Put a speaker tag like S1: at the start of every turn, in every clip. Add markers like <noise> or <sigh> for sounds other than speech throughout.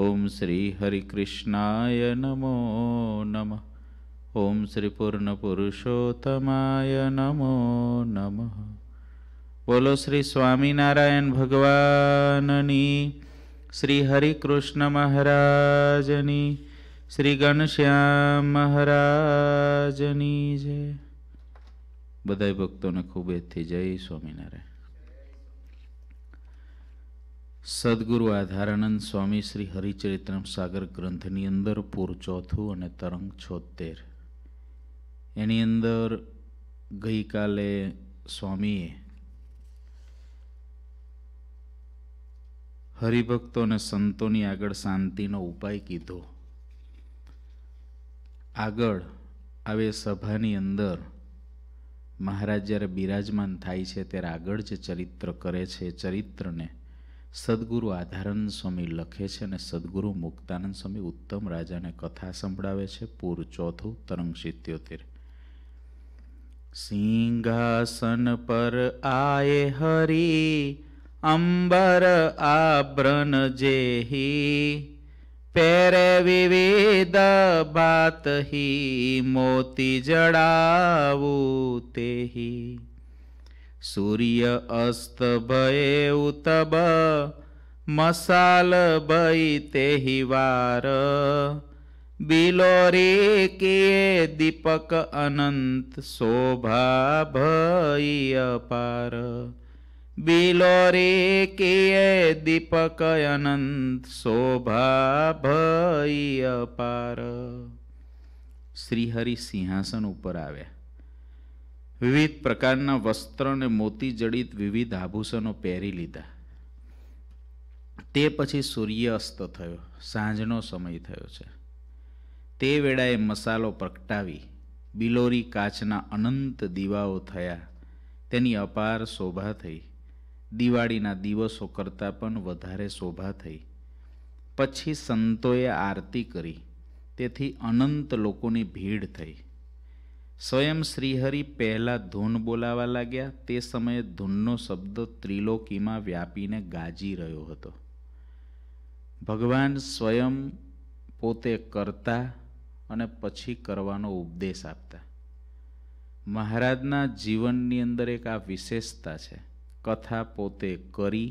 S1: ઓમ શ્રી હરિકૃષ્ણાય નમો નમઃ ઓમ શ્રી પૂર્ણ પુરુષોત્તમાય નમો નમઃ બોલો શ્રી સ્વામિનારાયણ ભગવાનની શ્રી હરિકૃષ્ણ મહારાજની શ્રી ઘનશ્યામ મહારાજની જય બધા ભક્તોને ખૂબ એથી જય સ્વામિનારાયણ સદગુરુ આધારાનંદ સ્વામી શ્રી હરિચરિત્રમ સાગર ગ્રંથની અંદર પૂર ચોથું અને તરંગ છોતેર એની અંદર ગઈકાલે સ્વામીએ હરિભક્તો અને સંતોની આગળ શાંતિનો ઉપાય કીધો આગળ આવે સભાની અંદર મહારાજ જ્યારે બિરાજમાન થાય છે ત્યારે આગળ જે ચરિત્ર કરે છે ચરિત્રને સદગુરુ આધારાનંદ સ્વામી લખે છે અને સદગુરુ મુક્તાનંદ સ્વામી ઉત્તમ રાજાને કથા સંભળાવે છે પૂર ચોથું તરંગ સિત્યોતેર સિંહાસન પર આય હરી અંબર આભ્રન જેહી પેરે વિવિધ બાતહી મોતી જડાવું તેહી सूर्य अस्त भये उतब मसाल बई ते हिवार बिलोरी के दीपक अनंत शोभा भई अपार बिलोरी के दीपक अनंत शोभा भई अपार श्रीहरि सिंहासन ऊपर आया વિવિધ પ્રકારના વસ્ત્ર અને મોતી જડિત વિવિધ આભૂષણો પહેરી લીધા તે પછી સૂર્ય અસ્ત થયો સાંજનો સમય થયો છે તે વેળાએ મસાલો પ્રગટાવી બિલોરી કાચના અનંત દીવાઓ થયા તેની અપાર શોભા થઈ દિવાળીના દિવસો કરતાં પણ વધારે શોભા થઈ પછી સંતોએ આરતી કરી તેથી અનંત લોકોની ભીડ થઈ સ્વયં શ્રીહરિ પહેલાં ધૂન બોલાવા લાગ્યા તે સમયે ધૂનનો શબ્દ ત્રિલોકીમાં વ્યાપીને ગાજી રહ્યો હતો ભગવાન સ્વયં પોતે કરતા અને પછી કરવાનો ઉપદેશ આપતા મહારાજના જીવનની અંદર એક આ વિશેષતા છે કથા પોતે કરી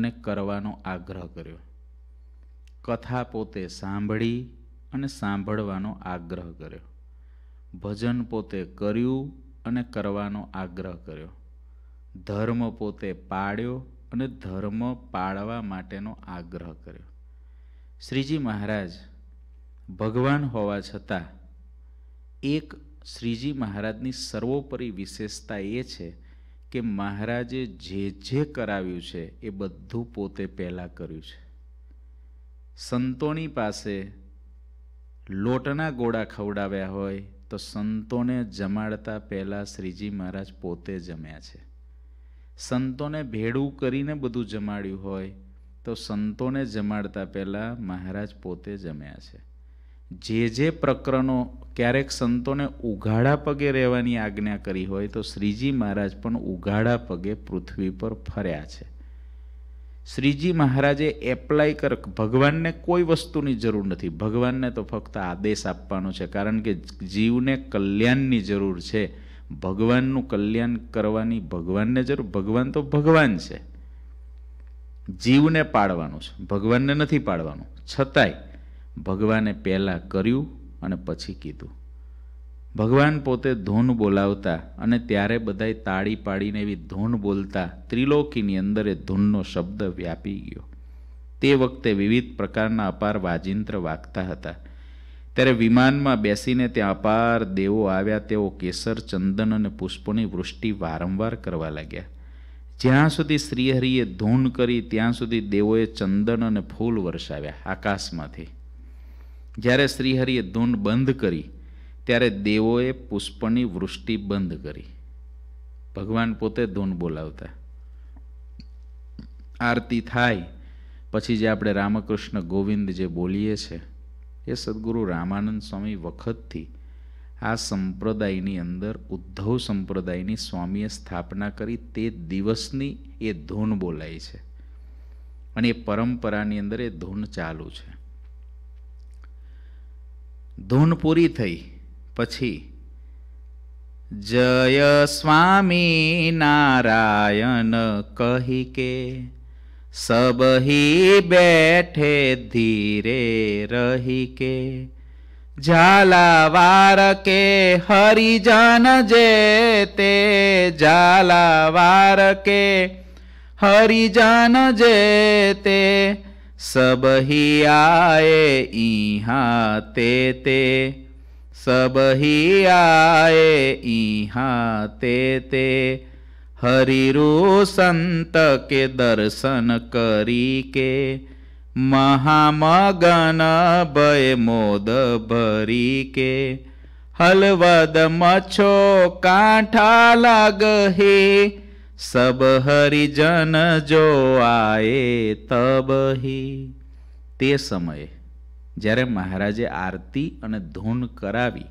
S1: અને કરવાનો આગ્રહ કર્યો કથા પોતે સાંભળી અને સાંભળવાનો આગ્રહ કર્યો ભજન પોતે કર્યું અને કરવાનો આગ્રહ કર્યો ધર્મ પોતે પાળ્યો અને ધર્મ પાળવા માટેનો આગ્રહ કર્યો શ્રીજી મહારાજ ભગવાન હોવા છતાં એક શ્રીજી મહારાજની સર્વોપરી વિશેષતા એ છે કે મહારાજે જે જે કરાવ્યું છે એ બધું પોતે પહેલાં કર્યું છે સંતોની પાસે લોટના ગોળા ખવડાવ્યા હોય તો સંતોને જમાડતા પહેલાં શ્રીજી મહારાજ પોતે જમ્યા છે સંતોને ભેળું કરીને બધું જમાડ્યું હોય તો સંતોને જમાડતા પહેલાં મહારાજ પોતે જમ્યા છે જે જે પ્રકરણો ક્યારેક સંતોને ઉઘાડા પગે રહેવાની આજ્ઞા કરી હોય તો શ્રીજી મહારાજ પણ ઉઘાડા પગે પૃથ્વી પર ફર્યા છે શ્રીજી મહારાજે એપ્લાય કર ભગવાનને કોઈ વસ્તુની જરૂર નથી ભગવાનને તો ફક્ત આદેશ આપવાનો છે કારણ કે જીવને કલ્યાણની જરૂર છે ભગવાનનું કલ્યાણ કરવાની ભગવાનને જરૂર ભગવાન તો ભગવાન છે જીવને પાડવાનું છે ભગવાનને નથી પાડવાનું છતાંય ભગવાને પહેલાં કર્યું અને પછી કીધું ભગવાન પોતે ધૂન બોલાવતા અને ત્યારે બધાય તાળી પાડીને એવી ધૂન બોલતા ત્રિલોકીની અંદર એ ધૂનનો શબ્દ વ્યાપી ગયો તે વખતે વિવિધ પ્રકારના અપાર વાજિંત્ર વાગતા હતા ત્યારે વિમાનમાં બેસીને ત્યાં અપાર દેવો આવ્યા તેઓ કેસર ચંદન અને પુષ્પોની વૃષ્ટિ વારંવાર કરવા લાગ્યા જ્યાં સુધી શ્રીહરિએ ધૂન કરી ત્યાં સુધી દેવોએ ચંદન અને ફૂલ વરસાવ્યા આકાશમાંથી જ્યારે શ્રીહરિએ ધૂન બંધ કરી ત્યારે દેવોએ પુષ્પની વૃષ્ટિ બંધ કરી ભગવાન પોતે ધૂન બોલાવતા આરતી થાય પછી જે આપણે રામકૃષ્ણ ગોવિંદ જે બોલીએ છે એ સદગુરુ રામાનંદ સ્વામી વખતથી આ સંપ્રદાયની અંદર ઉદ્ધવ સંપ્રદાયની સ્વામીએ સ્થાપના કરી તે દિવસની એ ધૂન બોલાય છે અને એ પરંપરાની અંદર એ ધૂન ચાલુ છે ધૂન પૂરી થઈ पी जय स्वामी नारायण कही के सब ही बैठे धीरे रही के झालावार के हरिजन जेते झालावार के हरिजन जेते सब ही आए इहाँ ते ते सब ही आए इहा ते ते हरिरु संत के दर्शन करी के महामगन बय मोद भरी के हलवद मछो कांठा लग हे सब हरिजन जो आए तब ही ते समय જ્યારે મહારાજે આરતી અને ધૂન કરાવી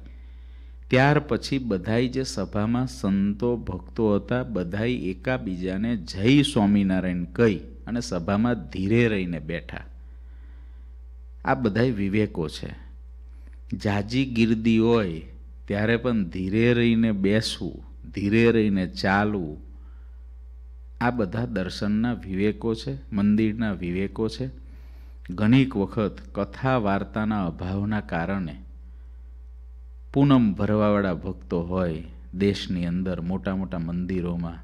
S1: ત્યાર પછી બધાય જે સભામાં સંતો ભક્તો હતા બધાય એકાબીજાને જય સ્વામિનારાયણ કહી અને સભામાં ધીરે રહીને બેઠા આ બધાય વિવેકો છે જાજી ગીર્દી હોય ત્યારે પણ ધીરે રહીને બેસવું ધીરે રહીને ચાલવું આ બધા દર્શનના વિવેકો છે મંદિરના વિવેકો છે ઘણીક વખત કથા વાર્તાના અભાવના કારણે પૂનમ ભરવાવાળા ભક્તો હોય દેશની અંદર મોટા મોટા મંદિરોમાં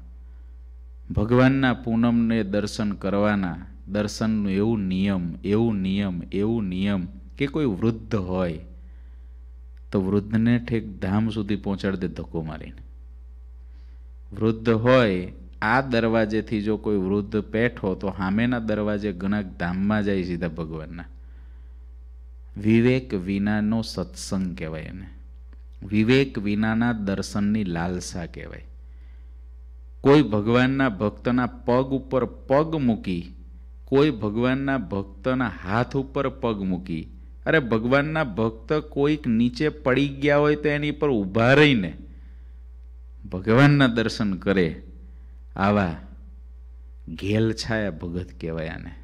S1: ભગવાનના પૂનમને દર્શન કરવાના દર્શનનું એવું નિયમ એવું નિયમ એવું નિયમ કે કોઈ વૃદ્ધ હોય તો વૃદ્ધને ઠેક ધામ સુધી પહોંચાડી દે ધક્કો મારીને વૃદ્ધ હોય આ દરવાજેથી જો કોઈ વૃદ્ધ પેઠો તો સામેના દરવાજે ગણક ધામમાં જાય સીધા ભગવાનના વિવેક વિનાનો સત્સંગ કહેવાય એને વિવેક વિનાના દર્શનની લાલસા કહેવાય કોઈ ભગવાનના ભક્તના પગ ઉપર પગ મૂકી કોઈ ભગવાનના ભક્તના હાથ ઉપર પગ મૂકી અરે ભગવાનના ભક્ત કોઈક નીચે પડી ગયા હોય તો એની પર ઊભા રહીને ભગવાનના દર્શન કરે આવા ઘેલ છાયા ભગત કહેવાય આને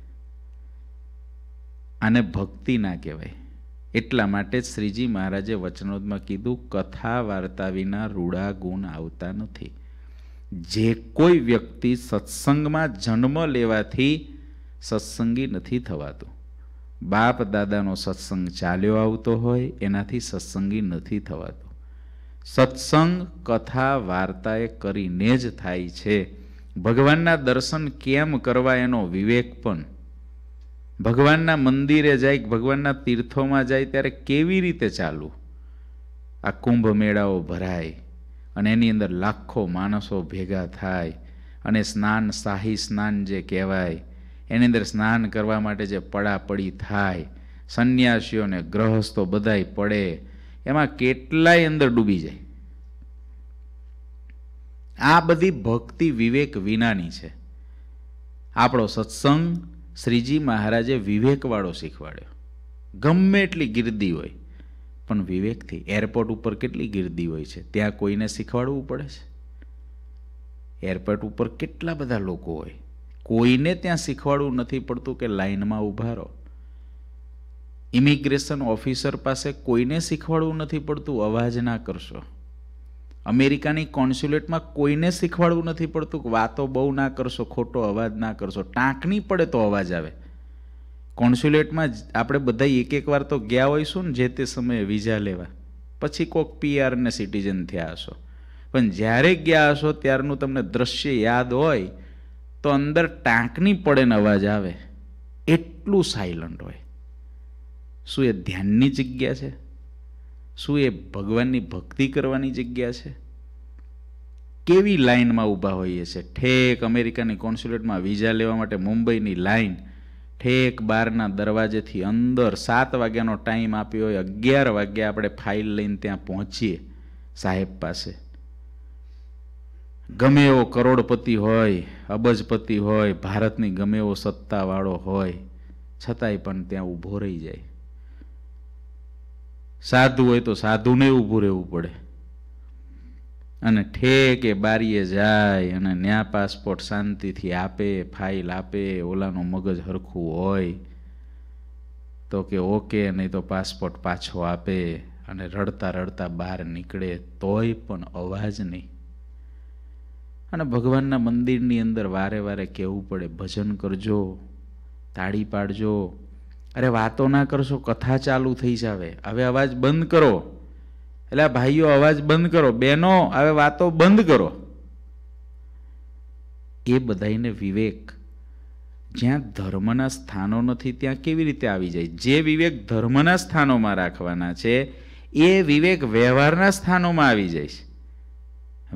S1: આને ભક્તિ ના કહેવાય એટલા માટે શ્રીજી મહારાજે વચનોદમાં કીધું કથા વાર્તા વિના રૂડા ગુણ આવતા નથી જે કોઈ વ્યક્તિ સત્સંગમાં જન્મ લેવાથી સત્સંગી નથી થવાતું બાપ દાદાનો સત્સંગ ચાલ્યો આવતો હોય એનાથી સત્સંગી નથી થવાતું સત્સંગ કથા વાર્તાએ કરીને જ થાય છે ભગવાનના દર્શન કેમ કરવા એનો વિવેક પણ ભગવાનના મંદિરે જાય ભગવાનના તીર્થોમાં જાય ત્યારે કેવી રીતે ચાલવું આ કુંભ મેળાઓ ભરાય અને એની અંદર લાખો માણસો ભેગા થાય અને સ્નાન શાહી સ્નાન જે કહેવાય એની અંદર સ્નાન કરવા માટે જે પડાપડી થાય સંન્યાસીઓને ગ્રહસ્થો બધાય પડે એમાં કેટલાય અંદર ડૂબી જાય આ બધી ભક્તિ વિવેક વિનાની છે આપણો સત્સંગ શ્રીજી મહારાજે વિવેકવાળો શીખવાડ્યો ગમે એટલી ગીર્દી હોય પણ વિવેકથી એરપોર્ટ ઉપર કેટલી ગીર્દી હોય છે ત્યાં કોઈને શીખવાડવું પડે છે એરપોર્ટ ઉપર કેટલા બધા લોકો હોય કોઈને ત્યાં શીખવાડવું નથી પડતું કે લાઇનમાં ઊભા રહો ઇમિગ્રેશન ઓફિસર પાસે કોઈને શીખવાડવું નથી પડતું અવાજ ના કરશો અમેરિકાની કોન્સ્યુલેટમાં કોઈને શીખવાડવું નથી પડતું વાતો બહુ ના કરશો ખોટો અવાજ ના કરશો ટાંકણી પડે તો અવાજ આવે કોન્સ્યુલેટમાં આપણે બધા એક એક વાર તો ગયા હોઈશું ને જે તે સમયે વિઝા લેવા પછી કોઈક પીઆર ને સિટીઝન થયા હશો પણ જ્યારે ગયા હશો ત્યારનું તમને દ્રશ્ય યાદ હોય તો અંદર ટાંકણી પડે ને અવાજ આવે એટલું સાયલન્ટ હોય શું એ ધ્યાનની જગ્યા છે શું એ ભગવાનની ભક્તિ કરવાની જગ્યા છે કેવી લાઇનમાં ઊભા હોઈએ છે ઠેક અમેરિકાની કોન્સ્યુલેટમાં વિઝા લેવા માટે મુંબઈની લાઇન ઠેક બારના દરવાજેથી અંદર સાત વાગ્યાનો ટાઈમ આપ્યો હોય અગિયાર વાગ્યા આપણે ફાઇલ લઈને ત્યાં પહોંચીએ સાહેબ પાસે ગમે એવો કરોડપતિ હોય અબજપતિ હોય ભારતની ગમે એવો સત્તાવાળો હોય છતાંય પણ ત્યાં ઊભો રહી જાય સાધુ હોય તો સાધુને ઊભું રહેવું પડે અને ઠેકે બારીએ જાય અને ન્યા પાસપોર્ટ શાંતિથી આપે ફાઇલ આપે ઓલાનું મગજ હરખું હોય તો કે ઓકે નહીં તો પાસપોર્ટ પાછો આપે અને રડતા રડતા બહાર નીકળે તોય પણ અવાજ નહીં અને ભગવાનના મંદિરની અંદર વારે વારે કહેવું પડે ભજન કરજો તાળી પાડજો અરે વાતો ના કરશો કથા ચાલુ થઈ જાવે હવે અવાજ બંધ કરો એટલે ભાઈઓ અવાજ બંધ કરો બહેનો હવે વાતો બંધ કરો એ બધાને વિવેક જ્યાં ધર્મના સ્થાનો નથી ત્યાં કેવી રીતે આવી જાય જે વિવેક ધર્મના સ્થાનોમાં રાખવાના છે એ વિવેક વ્યવહારના સ્થાનોમાં આવી જાય છે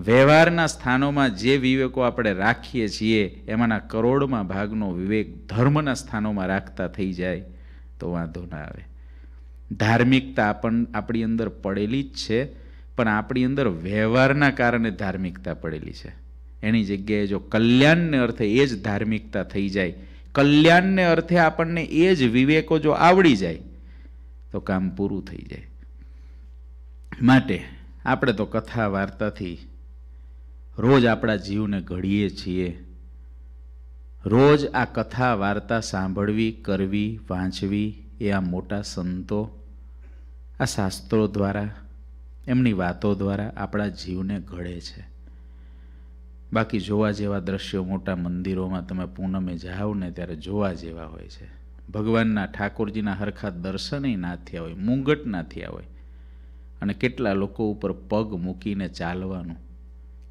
S1: વ્યવહારના સ્થાનોમાં જે વિવેકો આપણે રાખીએ છીએ એમાંના કરોડમાં ભાગનો વિવેક ધર્મના સ્થાનોમાં રાખતા થઈ જાય તો વાંધો ના આવે ધાર્મિકતા પણ આપણી અંદર પડેલી જ છે પણ આપણી અંદર વ્યવહારના કારણે ધાર્મિકતા પડેલી છે એની જગ્યાએ જો કલ્યાણને અર્થે એ જ ધાર્મિકતા થઈ જાય કલ્યાણને અર્થે આપણને એ જ વિવેકો જો આવડી જાય તો કામ પૂરું થઈ જાય માટે આપણે તો કથા વાર્તાથી રોજ આપણા જીવને ઘડીએ છીએ રોજ આ કથા વાર્તા સાંભળવી કરવી વાંચવી એ આ મોટા સંતો આ શાસ્ત્રો દ્વારા એમની વાતો દ્વારા આપણા જીવને ઘડે છે બાકી જોવા જેવા દ્રશ્યો મોટા મંદિરોમાં તમે પૂનમે જાઓ ને ત્યારે જોવા જેવા હોય છે ભગવાનના ઠાકોરજીના હરખા દર્શનય ના થયા હોય મુંગટ ના થયા હોય અને કેટલા લોકો ઉપર પગ મૂકીને ચાલવાનું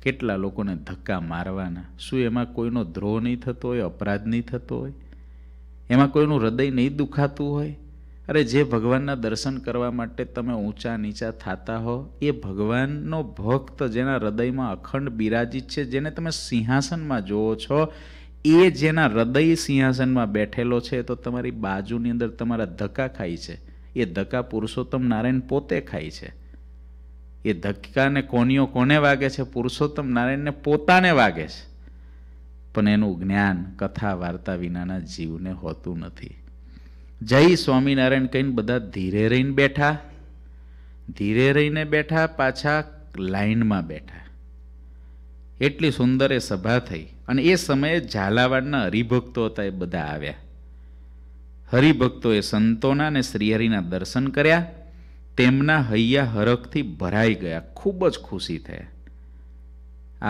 S1: કેટલા લોકોને ધક્કા મારવાના શું એમાં કોઈનો દ્રોહ નહીં થતો હોય અપરાધ નહીં થતો હોય એમાં કોઈનું હૃદય નહીં દુખાતું હોય અરે જે ભગવાનના દર્શન કરવા માટે તમે ઊંચા નીચા થતા હો એ ભગવાનનો ભક્ત જેના હૃદયમાં અખંડ બિરાજિત છે જેને તમે સિંહાસનમાં જોવો છો એ જેના હૃદય સિંહાસનમાં બેઠેલો છે તો તમારી બાજુની અંદર તમારા ધક્કા ખાય છે એ ધક્કા પુરુષોત્તમ નારાયણ પોતે ખાય છે એ ધક્કાને કોનીઓ કોને વાગે છે પુરુષોત્તમ નારાયણને પોતાને વાગે છે પણ એનું જ્ઞાન કથા વાર્તા વિનાના જીવને હોતું નથી જય સ્વામિનારાયણ કહીને બધા ધીરે રહીને બેઠા ધીરે રહીને બેઠા પાછા લાઈનમાં બેઠા એટલી સુંદર એ સભા થઈ અને એ સમયે ઝાલાવાડના હરિભક્તો હતા એ બધા આવ્યા હરિભક્તોએ સંતોના અને શ્રીહરિના દર્શન કર્યા તેમના હૈયા હરખથી ભરાઈ ગયા ખૂબ જ ખુશી થયા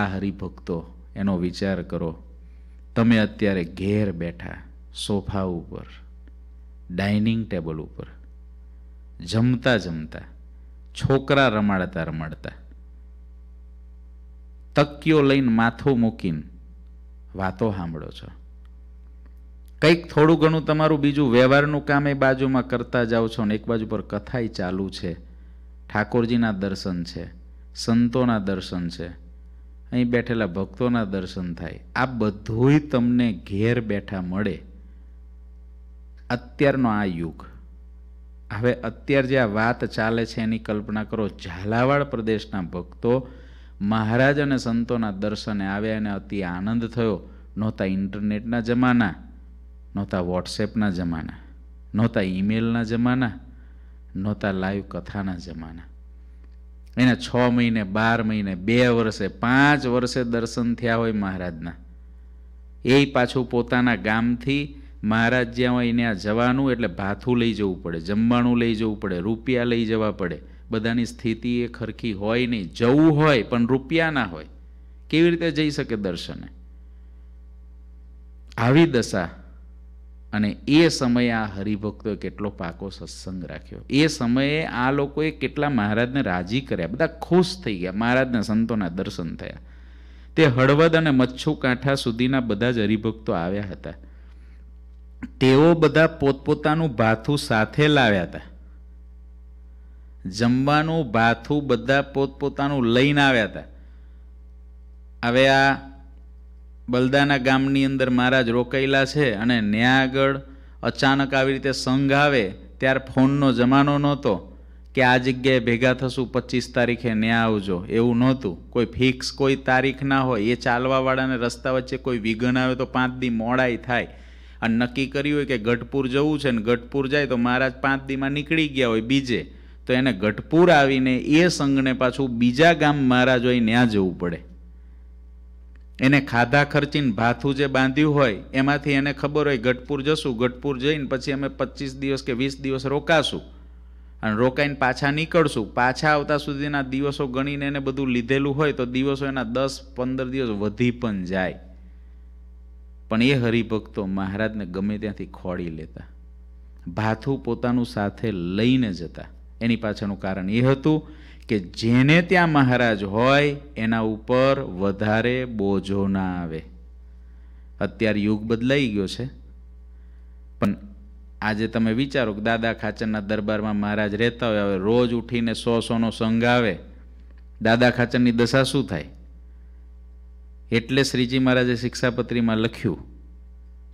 S1: આ હરિભક્તો એનો વિચાર કરો તમે અત્યારે ઘેર બેઠા સોફા ઉપર ડાઇનિંગ ટેબલ ઉપર જમતા જમતા છોકરા રમાડતા રમાડતા તકીઓ લઈને માથું મૂકીને વાતો સાંભળો છો કંઈક થોડું ઘણું તમારું બીજું વ્યવહારનું કામ એ બાજુમાં કરતા જાઓ છો ને એક બાજુ પર કથાય ચાલુ છે ઠાકોરજીના દર્શન છે સંતોના દર્શન છે અહીં બેઠેલા ભક્તોના દર્શન થાય આ બધુંય તમને ઘેર બેઠા મળે અત્યારનો આ યુગ હવે અત્યાર જે આ વાત ચાલે છે એની કલ્પના કરો ઝાલાવાડ પ્રદેશના ભક્તો મહારાજ અને સંતોના દર્શને આવ્યા અને અતિ આનંદ થયો નહોતા ઇન્ટરનેટના જમાના નહોતા વોટ્સએપના જમાના નહોતા ઈમેલના જમાના નહોતા લાઈવ કથાના જમાના એના છ મહિને બાર મહિને બે વર્ષે પાંચ વર્ષે દર્શન થયા હોય મહારાજના એ પાછું પોતાના ગામથી મહારાજ જ્યાં હોય એને આ જવાનું એટલે ભાથું લઈ જવું પડે જમવાનું લઈ જવું પડે રૂપિયા લઈ જવા પડે બધાની સ્થિતિ એ ખરખી હોય નહીં જવું હોય પણ રૂપિયા ના હોય કેવી રીતે જઈ શકે દર્શને આવી દશા અને એ સમયે આ હરિભક્તોએ કેટલો પાકો સત્સંગ રાખ્યો એ સમયે આ લોકોએ કેટલા મહારાજને રાજી કર્યા બધા ખુશ થઈ ગયા મહારાજના સંતોના દર્શન થયા તે હળવદ અને મચ્છુ કાંઠા સુધીના બધા જ હરિભક્તો આવ્યા હતા તેઓ બધા પોતપોતાનું ભાથું સાથે લાવ્યા હતા જમવાનું ભાથું બધા પોતપોતાનું લઈને આવ્યા હતા હવે આ બલદાના ગામની અંદર મહારાજ રોકાયેલા છે અને ન્યા આગળ અચાનક આવી રીતે સંઘ આવે ત્યારે ફોનનો જમાનો નહોતો કે આ જગ્યાએ ભેગા થશું પચીસ તારીખે ન્યા આવજો એવું નહોતું કોઈ ફિક્સ કોઈ તારીખ ના હોય એ ચાલવાવાળાને રસ્તા વચ્ચે કોઈ વિઘન આવે તો પાંચ દી મોડાઈ થાય અને નક્કી કર્યું હોય કે ગઢપુર જવું છે ને ગઢપુર જાય તો મહારાજ પાંચ દીમાં નીકળી ગયા હોય બીજે તો એને ગઢપુર આવીને એ સંઘને પાછું બીજા ગામ મહારાજ હોય ત્યાં જવું પડે એને ખાધા ખર્ચીને ભાથું જે બાંધ્યું હોય એમાંથી એને ખબર હોય ગઢપુર જશું ગઢપુર જઈને પછી અમે પચીસ દિવસ કે વીસ દિવસ રોકાશું અને રોકાઈને પાછા નીકળશું પાછા આવતા સુધીના દિવસો ગણીને એને બધું લીધેલું હોય તો દિવસો એના દસ પંદર દિવસ વધી પણ જાય પણ એ હરિભક્તો મહારાજને ગમે ત્યાંથી ખોળી લેતા ભાથું પોતાનું સાથે લઈને જતા એની પાછળનું કારણ એ હતું કે જેને ત્યાં મહારાજ હોય એના ઉપર વધારે બોજો ના આવે અત્યારે યુગ બદલાઈ ગયો છે પણ આજે તમે વિચારો કે દાદા ખાચરના દરબારમાં મહારાજ રહેતા હોય હવે રોજ ઉઠીને સો સોનો સંઘ આવે દાદા ખાચરની દશા શું થાય એટલે શ્રીજી મહારાજે શિક્ષાપત્રીમાં લખ્યું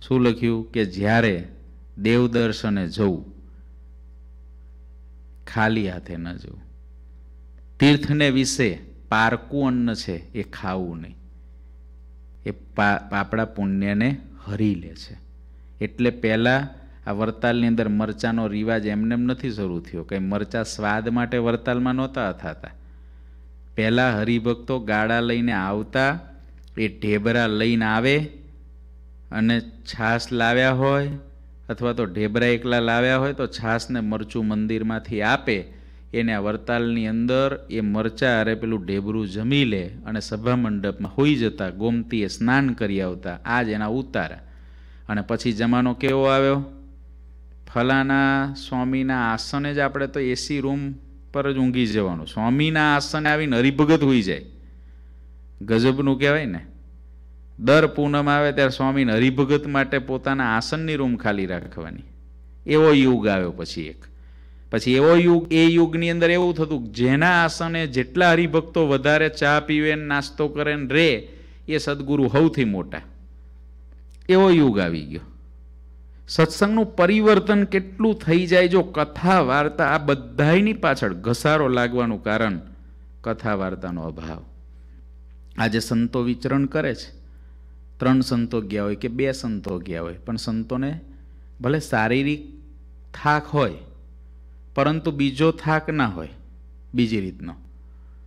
S1: શું લખ્યું કે જ્યારે દેવદર્શને જવું ખાલી હાથે ન જવું તીર્થને વિશે પારકું અન્ન છે એ ખાવું નહીં એ આપણા પુણ્યને હરી લે છે એટલે પહેલાં આ વરતાલની અંદર મરચાંનો રિવાજ એમને એમ નથી શરૂ થયો કંઈ મરચાં સ્વાદ માટે વરતાલમાં નહોતા થતા પહેલાં હરિભક્તો ગાળા લઈને આવતા એ ઢેબરા લઈને આવે અને છાશ લાવ્યા હોય અથવા તો ઢેબરા એકલા લાવ્યા હોય તો છાશને મરચું મંદિરમાંથી આપે એને આ વરતાલની અંદર એ મરચા અરે પેલું ઢેબરું જમી લે અને સભા મંડપમાં હોઈ જતા ગોમતીએ સ્નાન કરી આવતા આ જ એના ઉતારા અને પછી જમાનો કેવો આવ્યો ફલાના સ્વામીના આસને જ આપણે તો એસી રૂમ પર જ ઊંઘી જવાનું સ્વામીના આસને આવીને હરિભગત હોઈ જાય ગજબનું કહેવાય ને દર પૂનમ આવે ત્યારે સ્વામીને હરિભગત માટે પોતાના આસનની રૂમ ખાલી રાખવાની એવો યુગ આવ્યો પછી એક પછી એવો યુગ એ યુગની અંદર એવું થતું જેના આસને જેટલા હરિભક્તો વધારે ચા પીવે ને નાસ્તો કરે ને રે એ સદગુરુ સૌથી મોટા એવો યુગ આવી ગયો સત્સંગનું પરિવર્તન કેટલું થઈ જાય જો કથા વાર્તા આ બધાની પાછળ ઘસારો લાગવાનું કારણ કથા વાર્તાનો અભાવ આજે સંતો વિચરણ કરે છે ત્રણ સંતો ગયા હોય કે બે સંતો ગયા હોય પણ સંતોને ભલે શારીરિક થાક હોય પરંતુ બીજો થાક ના હોય બીજી રીતનો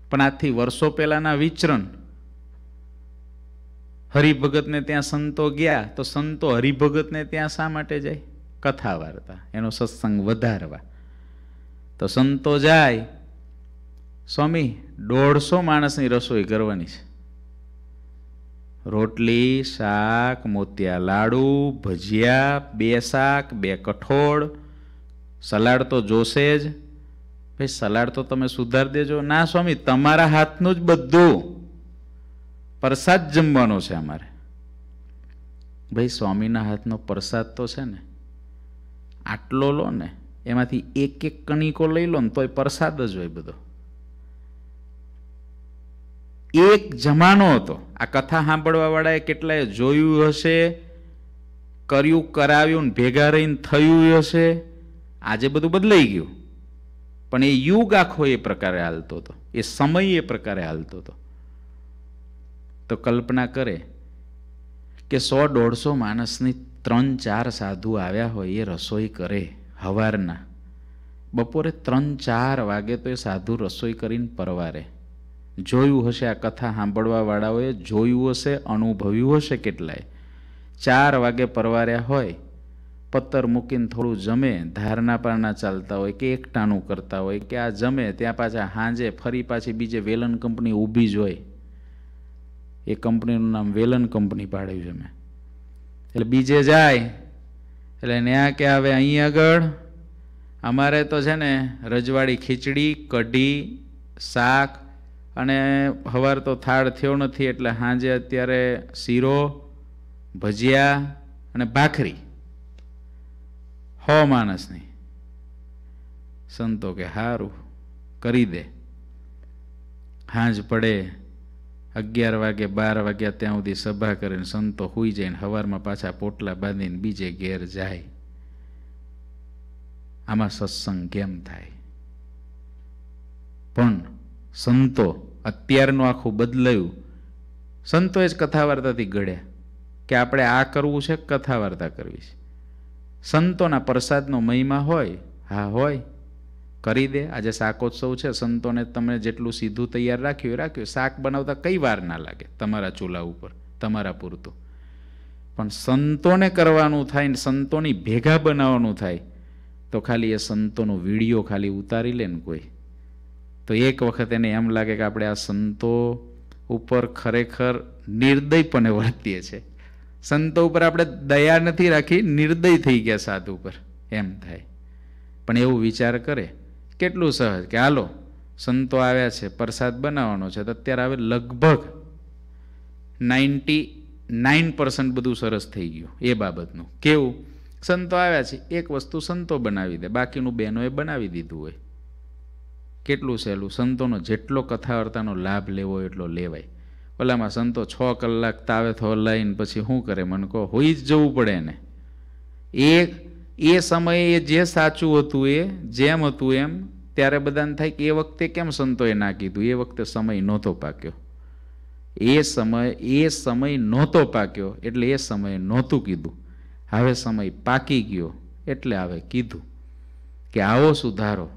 S1: પણ આથી વર્ષો પહેલાંના વિચરણ હરિભગતને ત્યાં સંતો ગયા તો સંતો હરિભગતને ત્યાં શા માટે જાય કથા વાર્તા એનો સત્સંગ વધારવા તો સંતો જાય સ્વામી દોઢસો માણસની રસોઈ કરવાની છે રોટલી શાક મોતિયા લાડુ ભજીયા બે શાક બે કઠોળ સલાડ તો જોશે જ ભાઈ સલાડ તો તમે સુધારી દેજો ના સ્વામી તમારા હાથનું જ બધું પ્રસાદ જમવાનો છે અમારે ભાઈ સ્વામીના હાથનો પ્રસાદ તો છે ને આટલો લો ને એમાંથી એક એક કણિકો લઈ લો ને તોય પ્રસાદ જ હોય બધો એક જમાનો હતો આ કથા સાંભળવાવાળાએ કેટલાય જોયું હશે કર્યું કરાવ્યું ને ભેગા રહીને થયું હશે આજે બધું બદલાઈ ગયું પણ એ યુગ આખો એ પ્રકારે હાલતો હતો એ સમય એ પ્રકારે હાલતો હતો તો કલ્પના કરે કે સો દોઢસો માણસની ત્રણ ચાર સાધુ આવ્યા હોય એ રસોઈ કરે હવારના બપોરે ત્રણ ચાર વાગે તો એ સાધુ રસોઈ કરીને પરવારે જોયું હશે આ કથા સાંભળવાવાળાઓએ જોયું હશે અનુભવ્યું હશે કેટલાય ચાર વાગે પરવાર્યા હોય પત્તર મૂકીને થોડું જમે ધારના પારના ચાલતા હોય કે એકટાનું કરતા હોય કે આ જમે ત્યાં પાછા હાંજે ફરી પાછી બીજે વેલન કંપની ઊભી જ હોય એ કંપનીનું નામ વેલન કંપની પાડ્યું છે મેં એટલે બીજે જાય એટલે ત્યાં કે હવે અહીં આગળ અમારે તો છે ને રજવાડી ખીચડી કઢી શાક અને હવાર તો થાળ થયો નથી એટલે સાંજે અત્યારે શીરો ભજીયા અને ભાખરી હો માણસની સંતો કે સારું કરી દે હાંજ પડે અગિયાર વાગે બાર વાગ્યા ત્યાં સુધી સભા કરીને સંતો હોઈ જઈને હવારમાં પાછા પોટલા બાંધીને બીજે ઘેર જાય આમાં સત્સંગ કેમ થાય પણ સંતો અત્યારનું આખું બદલાયું સંતો એ જ કથા વાર્તાથી ઘડ્યા કે આપણે આ કરવું છે કથા વાર્તા કરવી છે સંતોના પ્રસાદનો મહિમા હોય હા હોય કરી દે આજે શાકોત્સવ છે સંતોને તમે જેટલું સીધું તૈયાર રાખ્યું એ રાખ્યું શાક બનાવતા કઈ વાર ના લાગે તમારા ચૂલા ઉપર તમારા પૂરતું પણ સંતોને કરવાનું થાય ને સંતોની ભેગા બનાવવાનું થાય તો ખાલી એ સંતોનો વિડીયો ખાલી ઉતારી લે ને કોઈ તો એક વખત એને એમ લાગે કે આપણે આ સંતો ઉપર ખરેખર નિર્દયપણે વર્તીએ છીએ સંતો ઉપર આપણે દયા નથી રાખી નિર્દય થઈ ગયા સાધુ ઉપર એમ થાય પણ એવું વિચાર કરે કેટલું સહજ કે હાલો સંતો આવ્યા છે પ્રસાદ બનાવવાનો છે તો અત્યારે હવે લગભગ નાઇન્ટી નાઇન પર્સન્ટ બધું સરસ થઈ ગયું એ બાબતનું કેવું સંતો આવ્યા છે એક વસ્તુ સંતો બનાવી દે બાકીનું બહેનોએ બનાવી દીધું હોય કેટલું સહેલું સંતોનો જેટલો કથાવર્તાનો લાભ લેવો એટલો લેવાય પેલામાં સંતો છ કલાક તાવે થો લઈને પછી શું કરે મને કહો હોઈ જ જવું પડે એને એ એ સમયે જે સાચું હતું એ જેમ હતું એમ ત્યારે બધાને થાય કે એ વખતે કેમ સંતોએ ના કીધું એ વખતે સમય નહોતો પાક્યો એ સમય એ સમય નહોતો પાક્યો એટલે એ સમયે નહોતું કીધું હવે સમય પાકી ગયો એટલે હવે કીધું કે આવો સુધારો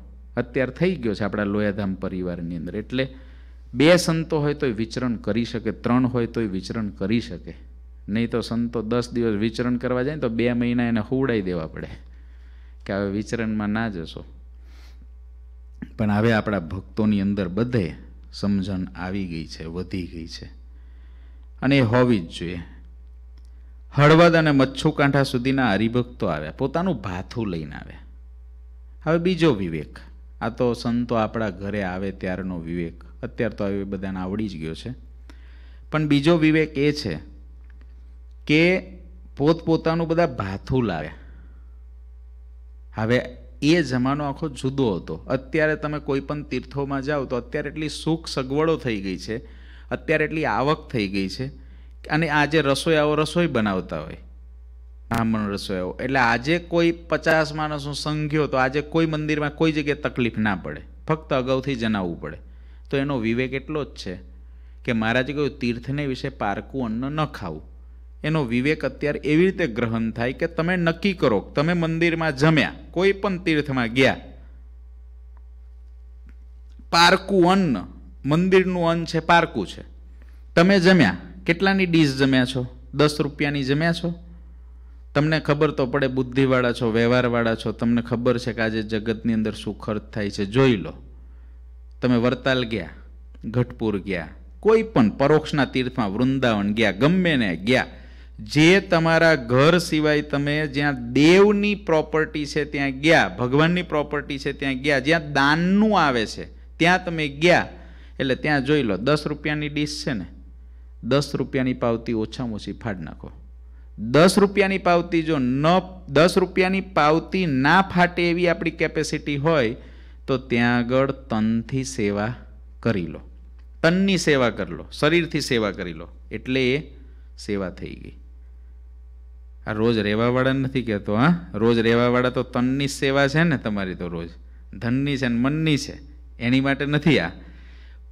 S1: અત્યારે થઈ ગયો છે આપણા લોયાધામ પરિવારની અંદર એટલે બે સંતો હોય તો એ વિચરણ કરી શકે ત્રણ હોય તોય વિચરણ કરી શકે નહીં તો સંતો દસ દિવસ વિચરણ કરવા જાય તો બે મહિના એને હુવડાઈ દેવા પડે કે હવે વિચરણમાં ના જશો પણ હવે આપણા ભક્તોની અંદર બધે સમજણ આવી ગઈ છે વધી ગઈ છે અને એ હોવી જ જોઈએ હળવદ અને મચ્છુકાંઠા સુધીના હરિભક્તો આવ્યા પોતાનું ભાથું લઈને આવ્યા હવે બીજો વિવેક આ તો સંતો આપણા ઘરે આવે ત્યારનો વિવેક અત્યારે તો હવે બધાને આવડી જ ગયો છે પણ બીજો વિવેક એ છે કે પોતપોતાનું બધા ભાથું લાવે હવે એ જમાનો આખો જુદો હતો અત્યારે તમે કોઈ પણ તીર્થોમાં જાઓ તો અત્યારે એટલી સુખ સગવડો થઈ ગઈ છે અત્યારે એટલી આવક થઈ ગઈ છે અને આજે રસોઈયાઓ રસોઈ બનાવતા હોય બ્રાહ્મણ રસોઈયાઓ એટલે આજે કોઈ પચાસ માણસનો સંઘ્યો તો આજે કોઈ મંદિરમાં કોઈ જગ્યાએ તકલીફ ના પડે ફક્ત અગાઉથી જણાવવું પડે તો એનો વિવેક એટલો જ છે કે મહારાજે કહ્યું તીર્થને વિશે પારકું અન્ન ન ખાવું એનો વિવેક અત્યારે એવી રીતે ગ્રહણ થાય કે તમે નક્કી કરો તમે મંદિરમાં જમ્યા કોઈ પણ તીર્થમાં ગયા પારકું અન્ન મંદિરનું અન્ન છે પારકું છે તમે જમ્યા કેટલાની ડીશ જમ્યા છો દસ રૂપિયાની જમ્યા છો તમને ખબર તો પડે બુદ્ધિવાળા છો વ્યવહારવાળા છો તમને ખબર છે કે આજે જગતની અંદર શું ખર્ચ થાય છે જોઈ લો તમે વરતાલ ગયા ઘટપુર ગયા કોઈ પણ પરોક્ષના તીર્થમાં વૃંદાવન ગયા ગમે ને ગયા જે તમારા ઘર સિવાય તમે જ્યાં દેવની પ્રોપર્ટી છે ત્યાં ગયા ભગવાનની પ્રોપર્ટી છે ત્યાં ગયા જ્યાં દાનનું આવે છે ત્યાં તમે ગયા એટલે ત્યાં જોઈ લો દસ રૂપિયાની ડીશ છે ને દસ રૂપિયાની પાવતી ઓછામાં ઓછી ફાડ નાખો દસ રૂપિયાની પાવતી જો ન દસ રૂપિયાની પાવતી ના ફાટે એવી આપણી કેપેસિટી હોય તો ત્યાં આગળ તનથી સેવા કરી લો તનની સેવા કરી લો શરીરથી સેવા કરી લો એટલે એ સેવા થઈ ગઈ આ રોજ રહેવાવાળા નથી કહેતો હા રોજ રહેવાવાળા તો તનની સેવા છે ને તમારી તો રોજ ધનની છે ને મનની છે એની માટે નથી આ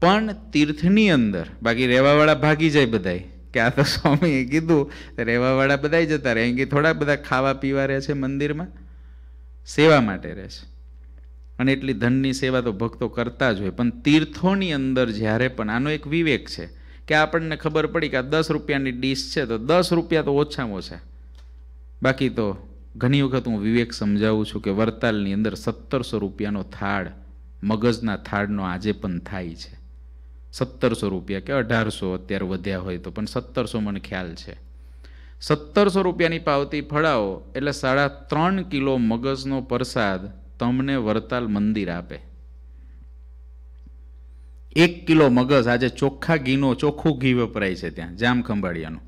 S1: પણ તીર્થની અંદર બાકી રહેવાવાળા ભાગી જાય બધાય કે આ તો સ્વામીએ કીધું રહેવાવાળા બધાય જતા રહે કે થોડા બધા ખાવા પીવા રહે છે મંદિરમાં સેવા માટે રહે છે અને એટલી ધનની સેવા તો ભક્તો કરતા જ હોય પણ તીર્થોની અંદર જ્યારે પણ આનો એક વિવેક છે કે આપણને ખબર પડી કે આ દસ રૂપિયાની ડીશ છે તો દસ રૂપિયા તો ઓછામાં ઓછા બાકી તો ઘણી વખત હું વિવેક સમજાવું છું કે વરતાલની અંદર સત્તરસો રૂપિયાનો થાળ મગજના થાળનો આજે પણ થાય છે સત્તરસો રૂપિયા કે અઢારસો અત્યારે વધ્યા હોય તો પણ સત્તરસો મને ખ્યાલ છે સત્તરસો રૂપિયાની પાવતી ફળાવો એટલે સાડા ત્રણ કિલો મગજનો પ્રસાદ તમને વરતાલ મંદિર આપે એક કિલો મગજ આજે ચોખ્ખા ઘીનો ચોખ્ખું ઘી વપરાય છે ત્યાં જામ ખંભાળિયાનું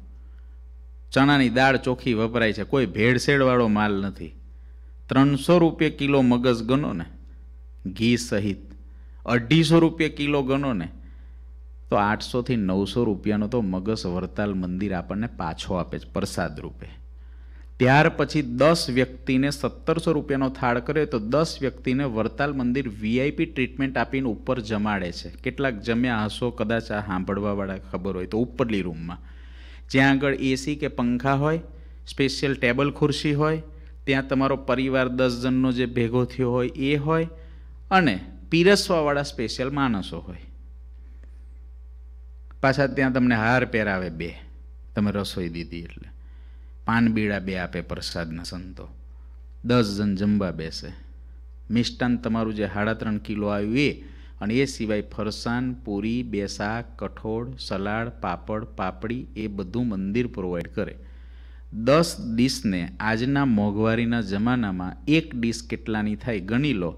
S1: ચણાની દાળ ચોખ્ખી વપરાય છે કોઈ ભેળસેળવાળો માલ નથી ત્રણસો રૂપિયા કિલો મગજ ગણો ને ઘી સહિત અઢીસો રૂપિયા કિલો ગણો ને તો આઠસોથી નવસો રૂપિયાનો તો મગજ વરતાલ મંદિર આપણને પાછો આપે છે પ્રસાદ રૂપે ત્યાર પછી દસ વ્યક્તિને સત્તરસો રૂપિયાનો થાળ કર્યો તો દસ વ્યક્તિને વરતાલ મંદિર વીઆઈપી ટ્રીટમેન્ટ આપીને ઉપર જમાડે છે કેટલાક જમ્યા હશો કદાચ આ સાંભળવાવાળા ખબર હોય તો ઉપરલી રૂમમાં જ્યાં આગળ એસી કે પંખા હોય સ્પેશિયલ ટેબલ ખુરશી હોય ત્યાં તમારો પરિવાર દસ જણનો જે ભેગો થયો હોય એ હોય અને પીરસવાવાળા સ્પેશિયલ માણસો હોય પાછા ત્યાં તમને હાર પહેરાવે બે તમે રસોઈ દીધી એટલે પાનબીડા બે આપે પ્રસાદના સંતો દસ જણ જમવા બેસે મિષ્ટાન તમારું જે સાડા ત્રણ કિલો આવ્યું એ અને એ સિવાય ફરસાણ પૂરી બેસા કઠોળ સલાડ પાપડ પાપડી એ બધું મંદિર પ્રોવાઈડ કરે દસ ડીશને આજના મોંઘવારીના જમાનામાં એક ડીશ કેટલાની થાય ગણી લો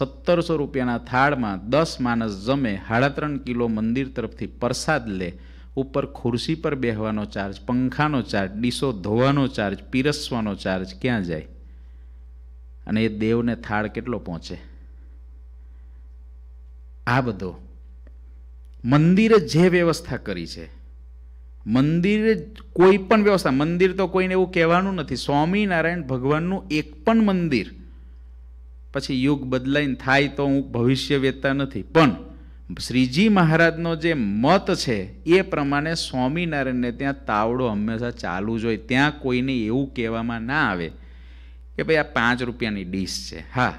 S1: સત્તરસો રૂપિયાના થાળમાં દસ માણસ જમે સાડા ત્રણ કિલો મંદિર તરફથી પ્રસાદ લે ઉપર ખુરશી પર બેહવાનો ચાર્જ પંખાનો ચાર્જ ડીસો ધોવાનો ચાર્જ પીરસવાનો ચાર્જ ક્યાં જાય અને એ દેવને થાળ કેટલો પહોંચે આ બધો મંદિરે જે વ્યવસ્થા કરી છે મંદિરે કોઈ પણ વ્યવસ્થા મંદિર તો કોઈને એવું કહેવાનું નથી સ્વામિનારાયણ ભગવાનનું એક પણ મંદિર પછી યુગ બદલાઈને થાય તો હું ભવિષ્ય વેતા નથી પણ શ્રીજી મહારાજનો જે મત છે એ પ્રમાણે સ્વામિનારાયણને ત્યાં તાવડો હંમેશા ચાલુ જ હોય ત્યાં કોઈને એવું કહેવામાં ના આવે કે ભાઈ આ પાંચ રૂપિયાની ડીશ છે હા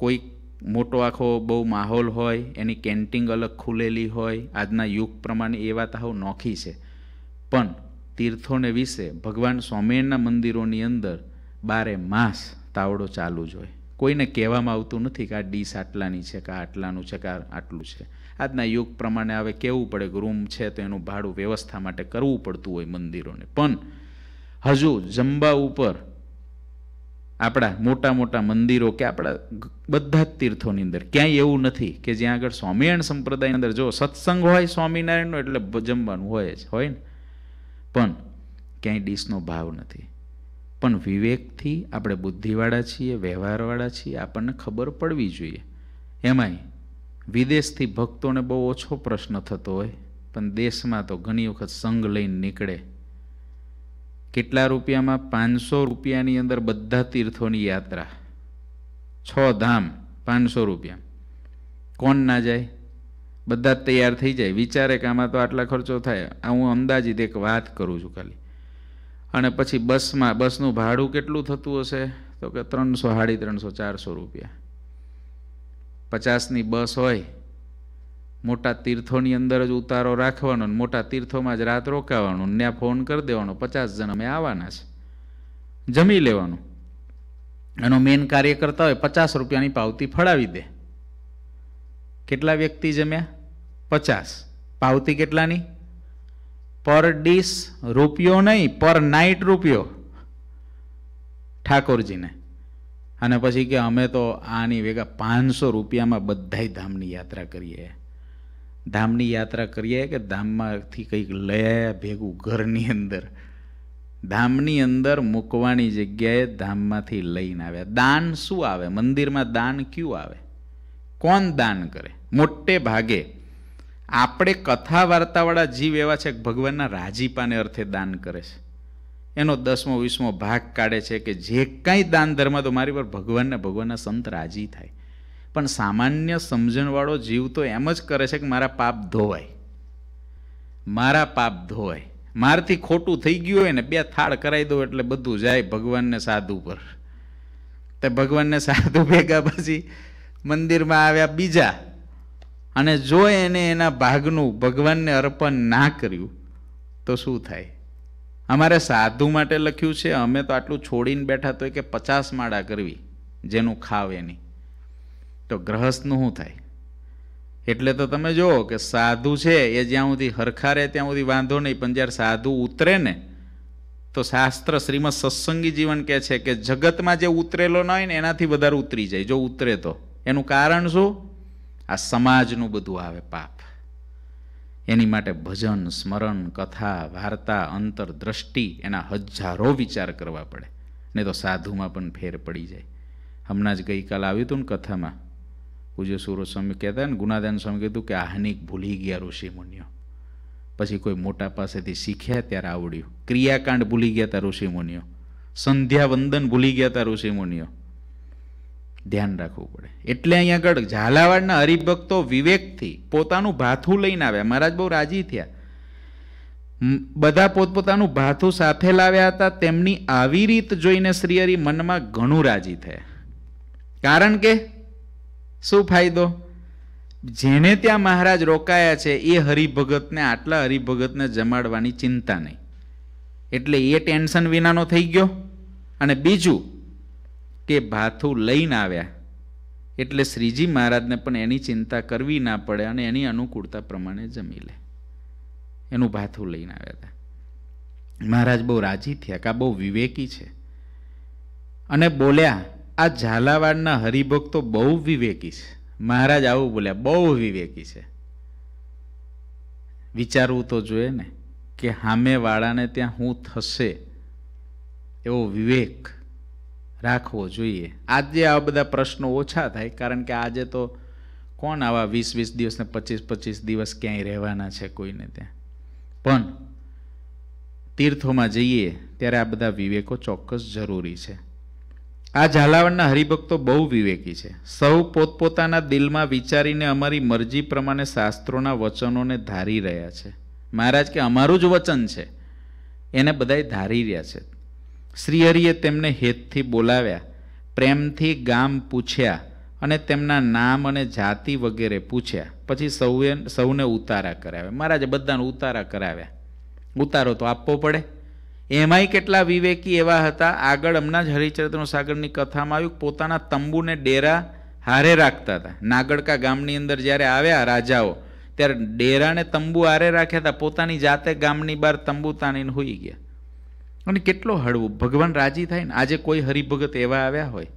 S1: કોઈ મોટો આખો બહુ માહોલ હોય એની કેન્ટીન અલગ ખુલેલી હોય આજના યુગ પ્રમાણે એ વાત આવું નોખી છે પણ તીર્થોને વિશે ભગવાન સ્વામિનારાયણના મંદિરોની અંદર બારે માસ તાવડો ચાલુ જ હોય કોઈને કહેવામાં આવતું નથી કે આ ડીશ આટલાની છે કે આટલાનું છે કે આટલું છે આજના યુગ પ્રમાણે હવે કહેવું પડે કે રૂમ છે તો એનું ભાડું વ્યવસ્થા માટે કરવું પડતું હોય મંદિરોને પણ હજુ જંબા ઉપર આપણા મોટા મોટા મંદિરો કે આપણા બધા જ તીર્થોની અંદર ક્યાંય એવું નથી કે જ્યાં આગળ સ્વામિનારાયણ સંપ્રદાયની અંદર જો સત્સંગ હોય સ્વામિનારાયણનો એટલે જમવાનું હોય જ હોય ને પણ ક્યાંય ડીશનો ભાવ નથી પણ વિવેકથી આપણે બુદ્ધિવાળા છીએ વ્યવહારવાળા છીએ આપણને ખબર પડવી જોઈએ એમાંય વિદેશથી ભક્તોને બહુ ઓછો પ્રશ્ન થતો હોય પણ દેશમાં તો ઘણી વખત સંઘ લઈને નીકળે કેટલા રૂપિયામાં પાંચસો રૂપિયાની અંદર બધા તીર્થોની યાત્રા છ ધામ પાંચસો રૂપિયા કોણ ના જાય બધા જ તૈયાર થઈ જાય વિચારે કે આમાં તો આટલા ખર્ચો થાય આ હું અંદાજિત એક વાત કરું છું ખાલી અને પછી બસમાં બસનું ભાડું કેટલું થતું હશે તો કે ત્રણસો સાડી ત્રણસો ચારસો રૂપિયા પચાસની બસ હોય મોટા તીર્થોની અંદર જ ઉતારો રાખવાનો ને મોટા તીર્થોમાં જ રાત રોકાવાનું ત્યાં ફોન કરી દેવાનો પચાસ જણ અમે આવવાના છે જમી લેવાનું એનો મેન કાર્ય કરતા હોય પચાસ રૂપિયાની પાવતી ફળાવી દે કેટલા વ્યક્તિ જમ્યા પચાસ પાવતી કેટલાની પર ડીશ રૂપિયો નહીં પર નાઇટ રૂપિયો ઠાકોરજીને અને પછી કે અમે તો આની ભેગા પાંચસો રૂપિયામાં બધાય ધામની યાત્રા કરીએ ધામની યાત્રા કરીએ કે ધામમાંથી કંઈક લયા ભેગું ઘરની અંદર ધામની અંદર મૂકવાની જગ્યાએ ધામમાંથી લઈને આવ્યા દાન શું આવે મંદિરમાં દાન ક્યું આવે કોણ દાન કરે મોટે ભાગે આપણે કથા વાર્તાવાળા જીવ એવા છે કે ભગવાનના રાજીપાને અર્થે દાન કરે છે એનો દસમો વીસમો ભાગ કાઢે છે કે જે કાંઈ દાન ધર્મ તો મારી પર ભગવાનને ભગવાનના સંત રાજી થાય પણ સામાન્ય સમજણવાળો જીવ તો એમ જ કરે છે કે મારા પાપ ધોવાય મારા પાપ ધોવાય મારથી ખોટું થઈ ગયું હોય ને બે થાળ કરાવી દો એટલે બધું જાય ભગવાનને સાધુ પર તે ભગવાનને સાધુ ભેગા પછી મંદિરમાં આવ્યા બીજા અને જો એને એના ભાગનું ભગવાનને અર્પણ ના કર્યું તો શું થાય અમારે સાધુ માટે લખ્યું છે અમે તો આટલું છોડીને બેઠા તો કે પચાસ માળા કરવી જેનું ખાવ એની તો ગ્રહસ્થનું શું થાય એટલે તો તમે જુઓ કે સાધુ છે એ જ્યાં સુધી હરખા રહે ત્યાં સુધી વાંધો નહીં પણ જ્યારે સાધુ ઉતરે ને તો શાસ્ત્ર શ્રીમદ સત્સંગી જીવન કહે છે કે જગતમાં જે ઉતરેલો ન હોય ને એનાથી વધારે ઉતરી જાય જો ઉતરે તો એનું કારણ શું આ સમાજનું બધું આવે પાપ એની માટે ભજન સ્મરણ કથા વાર્તા અંતરદ્રષ્ટિ એના હજારો વિચાર કરવા પડે ને તો સાધુમાં પણ ફેર પડી જાય હમણાં જ ગઈકાલ આવ્યું હતું ને કથામાં પૂજ્ય સુરો સ્વામી કહેતા ને ગુનાદાન સ્વામી કીધું કે આહનિક ભૂલી ગયા ઋષિ પછી કોઈ મોટા પાસેથી શીખ્યા ત્યારે આવડ્યું ક્રિયાકાંડ ભૂલી ગયા હતા ઋષિ સંધ્યાવંદન ભૂલી ગયા હતા ઋષિ ધ્યાન રાખવું પડે એટલે અહીંયા આગળ ઝાલાવાડના હરિભક્તો વિવેકથી પોતાનું ભાથું લઈને આવ્યા મહારાજ બહુ રાજી થયા બધા પોતપોતાનું ભાથું સાથે લાવ્યા હતા તેમની આવી રીત જોઈને શ્રીહરિ મનમાં ઘણું રાજી થયા કારણ કે શું ફાયદો જેને ત્યાં મહારાજ રોકાયા છે એ હરિભગતને આટલા હરિભગતને જમાડવાની ચિંતા નહીં એટલે એ ટેન્શન વિનાનો થઈ ગયો અને બીજું કે ભાથું લઈને આવ્યા એટલે શ્રીજી મહારાજને પણ એની ચિંતા કરવી ના પડે અને એની અનુકૂળતા પ્રમાણે જમી લે એનું ભાથું લઈને આવ્યા હતા મહારાજ બહુ રાજી થયા કા બહુ વિવેકી છે અને બોલ્યા આ ઝાલાવાડના હરિભક્તો બહુ વિવેકી છે મહારાજ આવું બોલ્યા બહુ વિવેકી છે વિચારવું તો જોઈએ ને કે હામેવાળાને ત્યાં હું થશે એવો વિવેક રાખવો જોઈએ આજે આ બધા પ્રશ્નો ઓછા થાય કારણ કે આજે તો કોણ આવા વીસ વીસ દિવસ ને પચીસ પચીસ દિવસ ક્યાંય રહેવાના છે કોઈને ત્યાં પણ તીર્થોમાં જઈએ ત્યારે આ બધા વિવેકો ચોક્કસ જરૂરી છે આ ઝાલાવાડના હરિભક્તો બહુ વિવેકી છે સૌ પોતપોતાના દિલમાં વિચારીને અમારી મરજી પ્રમાણે શાસ્ત્રોના વચનોને ધારી રહ્યા છે મહારાજ કે અમારું જ વચન છે એને બધાએ ધારી રહ્યા છે શ્રીહરિએ તેમને હેતથી બોલાવ્યા પ્રેમથી ગામ પૂછ્યા અને તેમના નામ અને જાતિ વગેરે પૂછ્યા પછી સૌએ સૌને ઉતારા કરાવ્યા મહારાજે બધાને ઉતારા કરાવ્યા ઉતારો તો આપવો પડે એમાંય કેટલા વિવેકી એવા હતા આગળ હમણાં જ હરિચરિત્ર સાગરની કથામાં આવ્યું પોતાના તંબુને ડેરા હારે રાખતા હતા નાગડકા ગામની અંદર જ્યારે આવ્યા રાજાઓ ત્યારે ડેરાને તંબુ હારે રાખ્યા હતા પોતાની જાતે ગામની બહાર તંબુ તાણીને હોઈ ગયા અને કેટલો હળવું ભગવાન રાજી થાય ને આજે કોઈ હરિભગત એવા આવ્યા હોય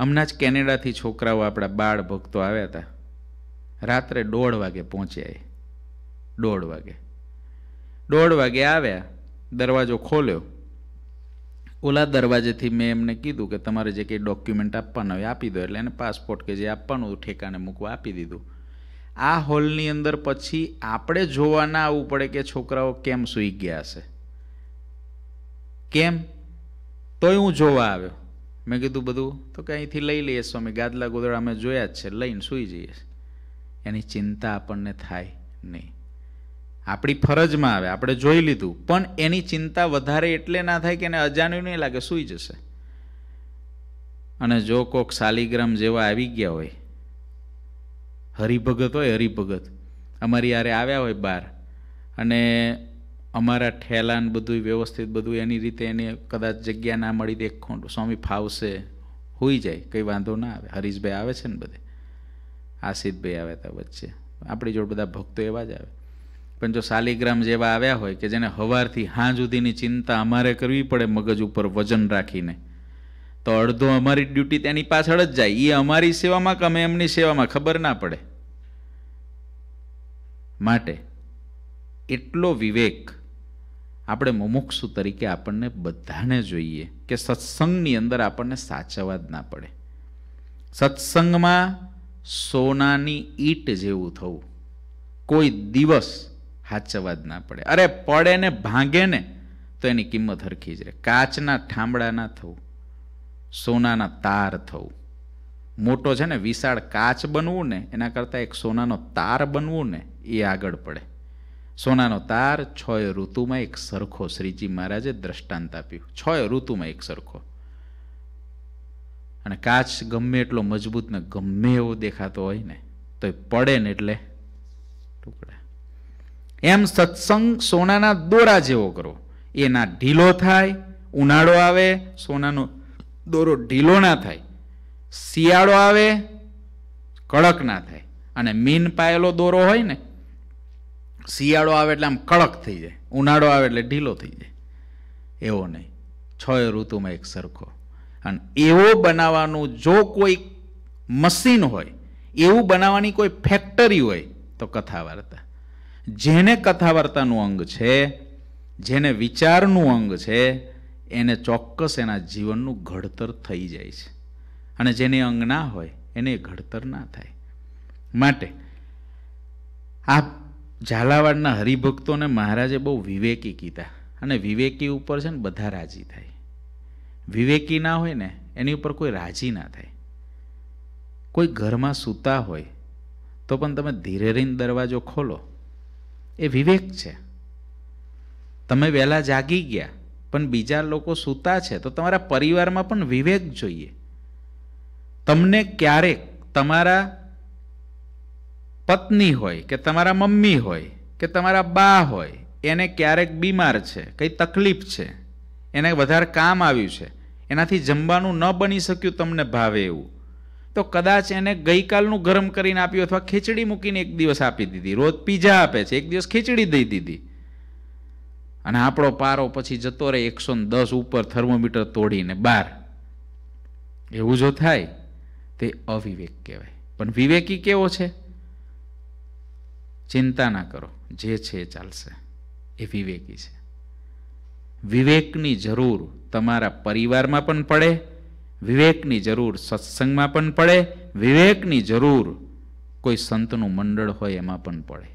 S1: હમણાં જ કેનેડાથી છોકરાઓ આપણા બાળ ભક્તો આવ્યા હતા રાત્રે દોઢ વાગે પહોંચ્યા એ દોઢ વાગે દોઢ વાગે આવ્યા દરવાજો ખોલ્યો ઓલા દરવાજેથી મેં એમને કીધું કે તમારે જે કંઈ ડોક્યુમેન્ટ આપવાનું હોય આપી દો એટલે એને પાસપોર્ટ કે જે આપવાનું ઠેકાને મૂકવા આપી દીધું આ હોલની અંદર પછી આપણે જોવાના આવવું પડે કે છોકરાઓ કેમ સૂઈ ગયા હશે કેમ તોય હું જોવા આવ્યો મેં કીધું બધું તો કે અહીંથી લઈ લઈએ સ્વામી ગાદલા ગોદળા અમે જોયા જ છે લઈને સૂઈ જઈએ એની ચિંતા આપણને થાય નહીં આપણી ફરજમાં આવે આપણે જોઈ લીધું પણ એની ચિંતા વધારે એટલે ના થાય કે એને અજાણ્યું નહીં લાગે સૂઈ જશે અને જો કોક શાલિગ્રામ જેવા આવી ગયા હોય હરિભગત હોય હરિભગત અમારી યારે આવ્યા હોય બહાર અને અમારા ઠેલાન બધું વ્યવસ્થિત બધું એની રીતે એને કદાચ જગ્યા ના મળી દેખો સ્વામી ફાવશે હોઈ જાય કંઈ વાંધો ના આવે હરીશભાઈ આવે છે ને બધે આસિદભાઈ આવે તા વચ્ચે આપણી જોડે બધા ભક્તો એવા જ આવે પણ જો શાલિગ્રામ જેવા આવ્યા હોય કે જેને હવારથી હાં સુધીની ચિંતા અમારે કરવી પડે મગજ ઉપર વજન રાખીને તો અડધો અમારી ડ્યુટી તેની પાછળ જ જાય એ અમારી સેવામાં કે અમે એમની સેવામાં ખબર ના પડે માટે એટલો વિવેક આપણે મુમુક્ષુ તરીકે આપણને બધાને જોઈએ કે સત્સંગની અંદર આપણને સાચવવા જ ના પડે સત્સંગમાં સોનાની ઈટ જેવું થવું કોઈ દિવસ સાચવવા જ ના પડે અરે પડે ને ભાંગે ને તો એની કિંમત હરખી જ રહે કાચના ઠામડા ના થવું સોનાના તાર થવું મોટો છે ને વિશાળ કાચ બનવું ને એના કરતાં એક સોનાનો તાર બનવું ને એ આગળ પડે સોનાનો તાર છય ઋતુમાં એક સરખો શ્રીજી મહારાજે દ્રષ્ટાંત આપ્યું છ ઋતુમાં એક સરખો અને કાચ ગમે એટલો મજબૂત ને ગમે એવો દેખાતો હોય ને તો એ પડે ને એટલે ટુકડા એમ સત્સંગ સોનાના દોરા જેવો કરો એના ઢીલો થાય ઉનાળો આવે સોનાનો દોરો ઢીલો ના થાય શિયાળો આવે કડક ના થાય અને મીન પાયેલો દોરો હોય ને શિયાળો આવે એટલે આમ કડક થઈ જાય ઉનાળો આવે એટલે ઢીલો થઈ જાય એવો નહીં છ ઋતુમાં એક સરખો અને એવો બનાવવાનું જો કોઈ મશીન હોય એવું બનાવવાની કોઈ ફેક્ટરી હોય તો કથા વાર્તા જેને કથા વાર્તાનું અંગ છે જેને વિચારનું અંગ છે એને ચોક્કસ એના જીવનનું ઘડતર થઈ જાય છે અને જેને અંગ ના હોય એને ઘડતર ના થાય માટે આ ઝાલાવાડના હરિભક્તોને મહારાજે બહુ વિવેકી કીધા અને વિવેકી ઉપર છે ને બધા રાજી થાય વિવેકી ના હોય ને એની ઉપર કોઈ રાજી ના થાય કોઈ ઘરમાં સૂતા હોય તો પણ તમે ધીરે રહીને દરવાજો ખોલો એ વિવેક છે તમે વહેલા જાગી ગયા પણ બીજા લોકો સૂતા છે તો તમારા પરિવારમાં પણ વિવેક જોઈએ તમને ક્યારેક તમારા પત્ની હોય કે તમારા મમ્મી હોય કે તમારા બા હોય એને ક્યારેક બીમાર છે કંઈ તકલીફ છે એને વધારે કામ આવ્યું છે એનાથી જમવાનું ન બની શક્યું તમને ભાવે એવું તો કદાચ એને ગઈકાલનું ગરમ કરીને આપ્યું અથવા ખીચડી મૂકીને એક દિવસ આપી દીધી રોજ પીઝા આપે છે એક દિવસ ખીચડી દઈ દીધી અને આપણો પારો પછી જતો રહે એકસો દસ ઉપર થર્મોમીટર તોડીને બહાર એવું જો થાય તે અવિવેક કહેવાય પણ વિવેકી કેવો છે ચિંતા ના કરો જે છે એ ચાલશે એ વિવેકી છે વિવેકની જરૂર તમારા પરિવારમાં પણ પડે વિવેકની જરૂર સત્સંગમાં પણ પડે વિવેકની જરૂર કોઈ સંતનું મંડળ હોય એમાં પણ પડે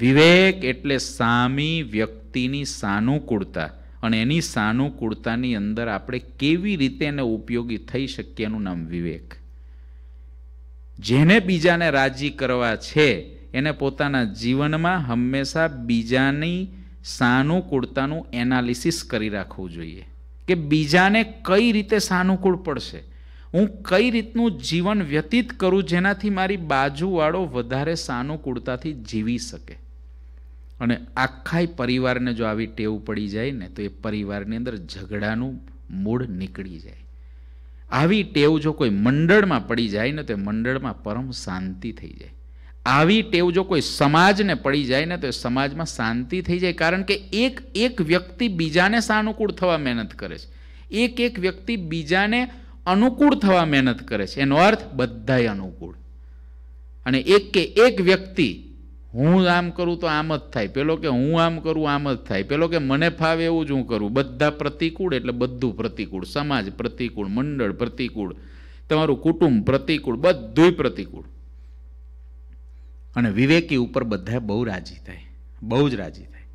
S1: વિવેક એટલે સામી વ્યક્તિની સાનુકૂળતા અને એની સાનુકૂળતાની અંદર આપણે કેવી રીતે એને ઉપયોગી થઈ શકીએ એનું નામ વિવેક જેને બીજાને રાજી કરવા છે એને પોતાના જીવનમાં હંમેશા બીજાની સાનુકૂળતાનું એનાલિસિસ કરી રાખવું જોઈએ કે બીજાને કઈ રીતે સાનુકૂળ પડશે હું કઈ રીતનું જીવન વ્યતીત કરું જેનાથી મારી બાજુવાળો વધારે સાનુકૂળતાથી જીવી શકે અને આખાય પરિવારને જો આવી ટેવ પડી જાય ને તો એ પરિવારની અંદર ઝઘડાનું મૂળ નીકળી જાય આવી ટેવ જો કોઈ મંડળમાં પડી જાય ને તો એ મંડળમાં પરમ શાંતિ થઈ જાય આવી ટેવ જો કોઈ સમાજને પડી જાય ને તો એ સમાજમાં શાંતિ થઈ જાય કારણ કે એક એક વ્યક્તિ બીજાને સાનુકૂળ થવા મહેનત કરે છે એક એક વ્યક્તિ બીજાને અનુકૂળ થવા મહેનત કરે છે એનો અર્થ બધાય અનુકૂળ અને એક કે એક વ્યક્તિ હું આમ કરું તો આમ જ થાય પેલો કે હું આમ કરું આમ જ થાય પેલો કે મને ફાવે એવું જ હું કરું બધા પ્રતિકૂળ એટલે બધું પ્રતિકૂળ સમાજ પ્રતિકૂળ મંડળ પ્રતિકૂળ તમારું કુટુંબ પ્રતિકૂળ બધુંય પ્રતિકૂળ અને વિવેકી ઉપર બધા બહુ રાજી થાય બહુ જ રાજી થાય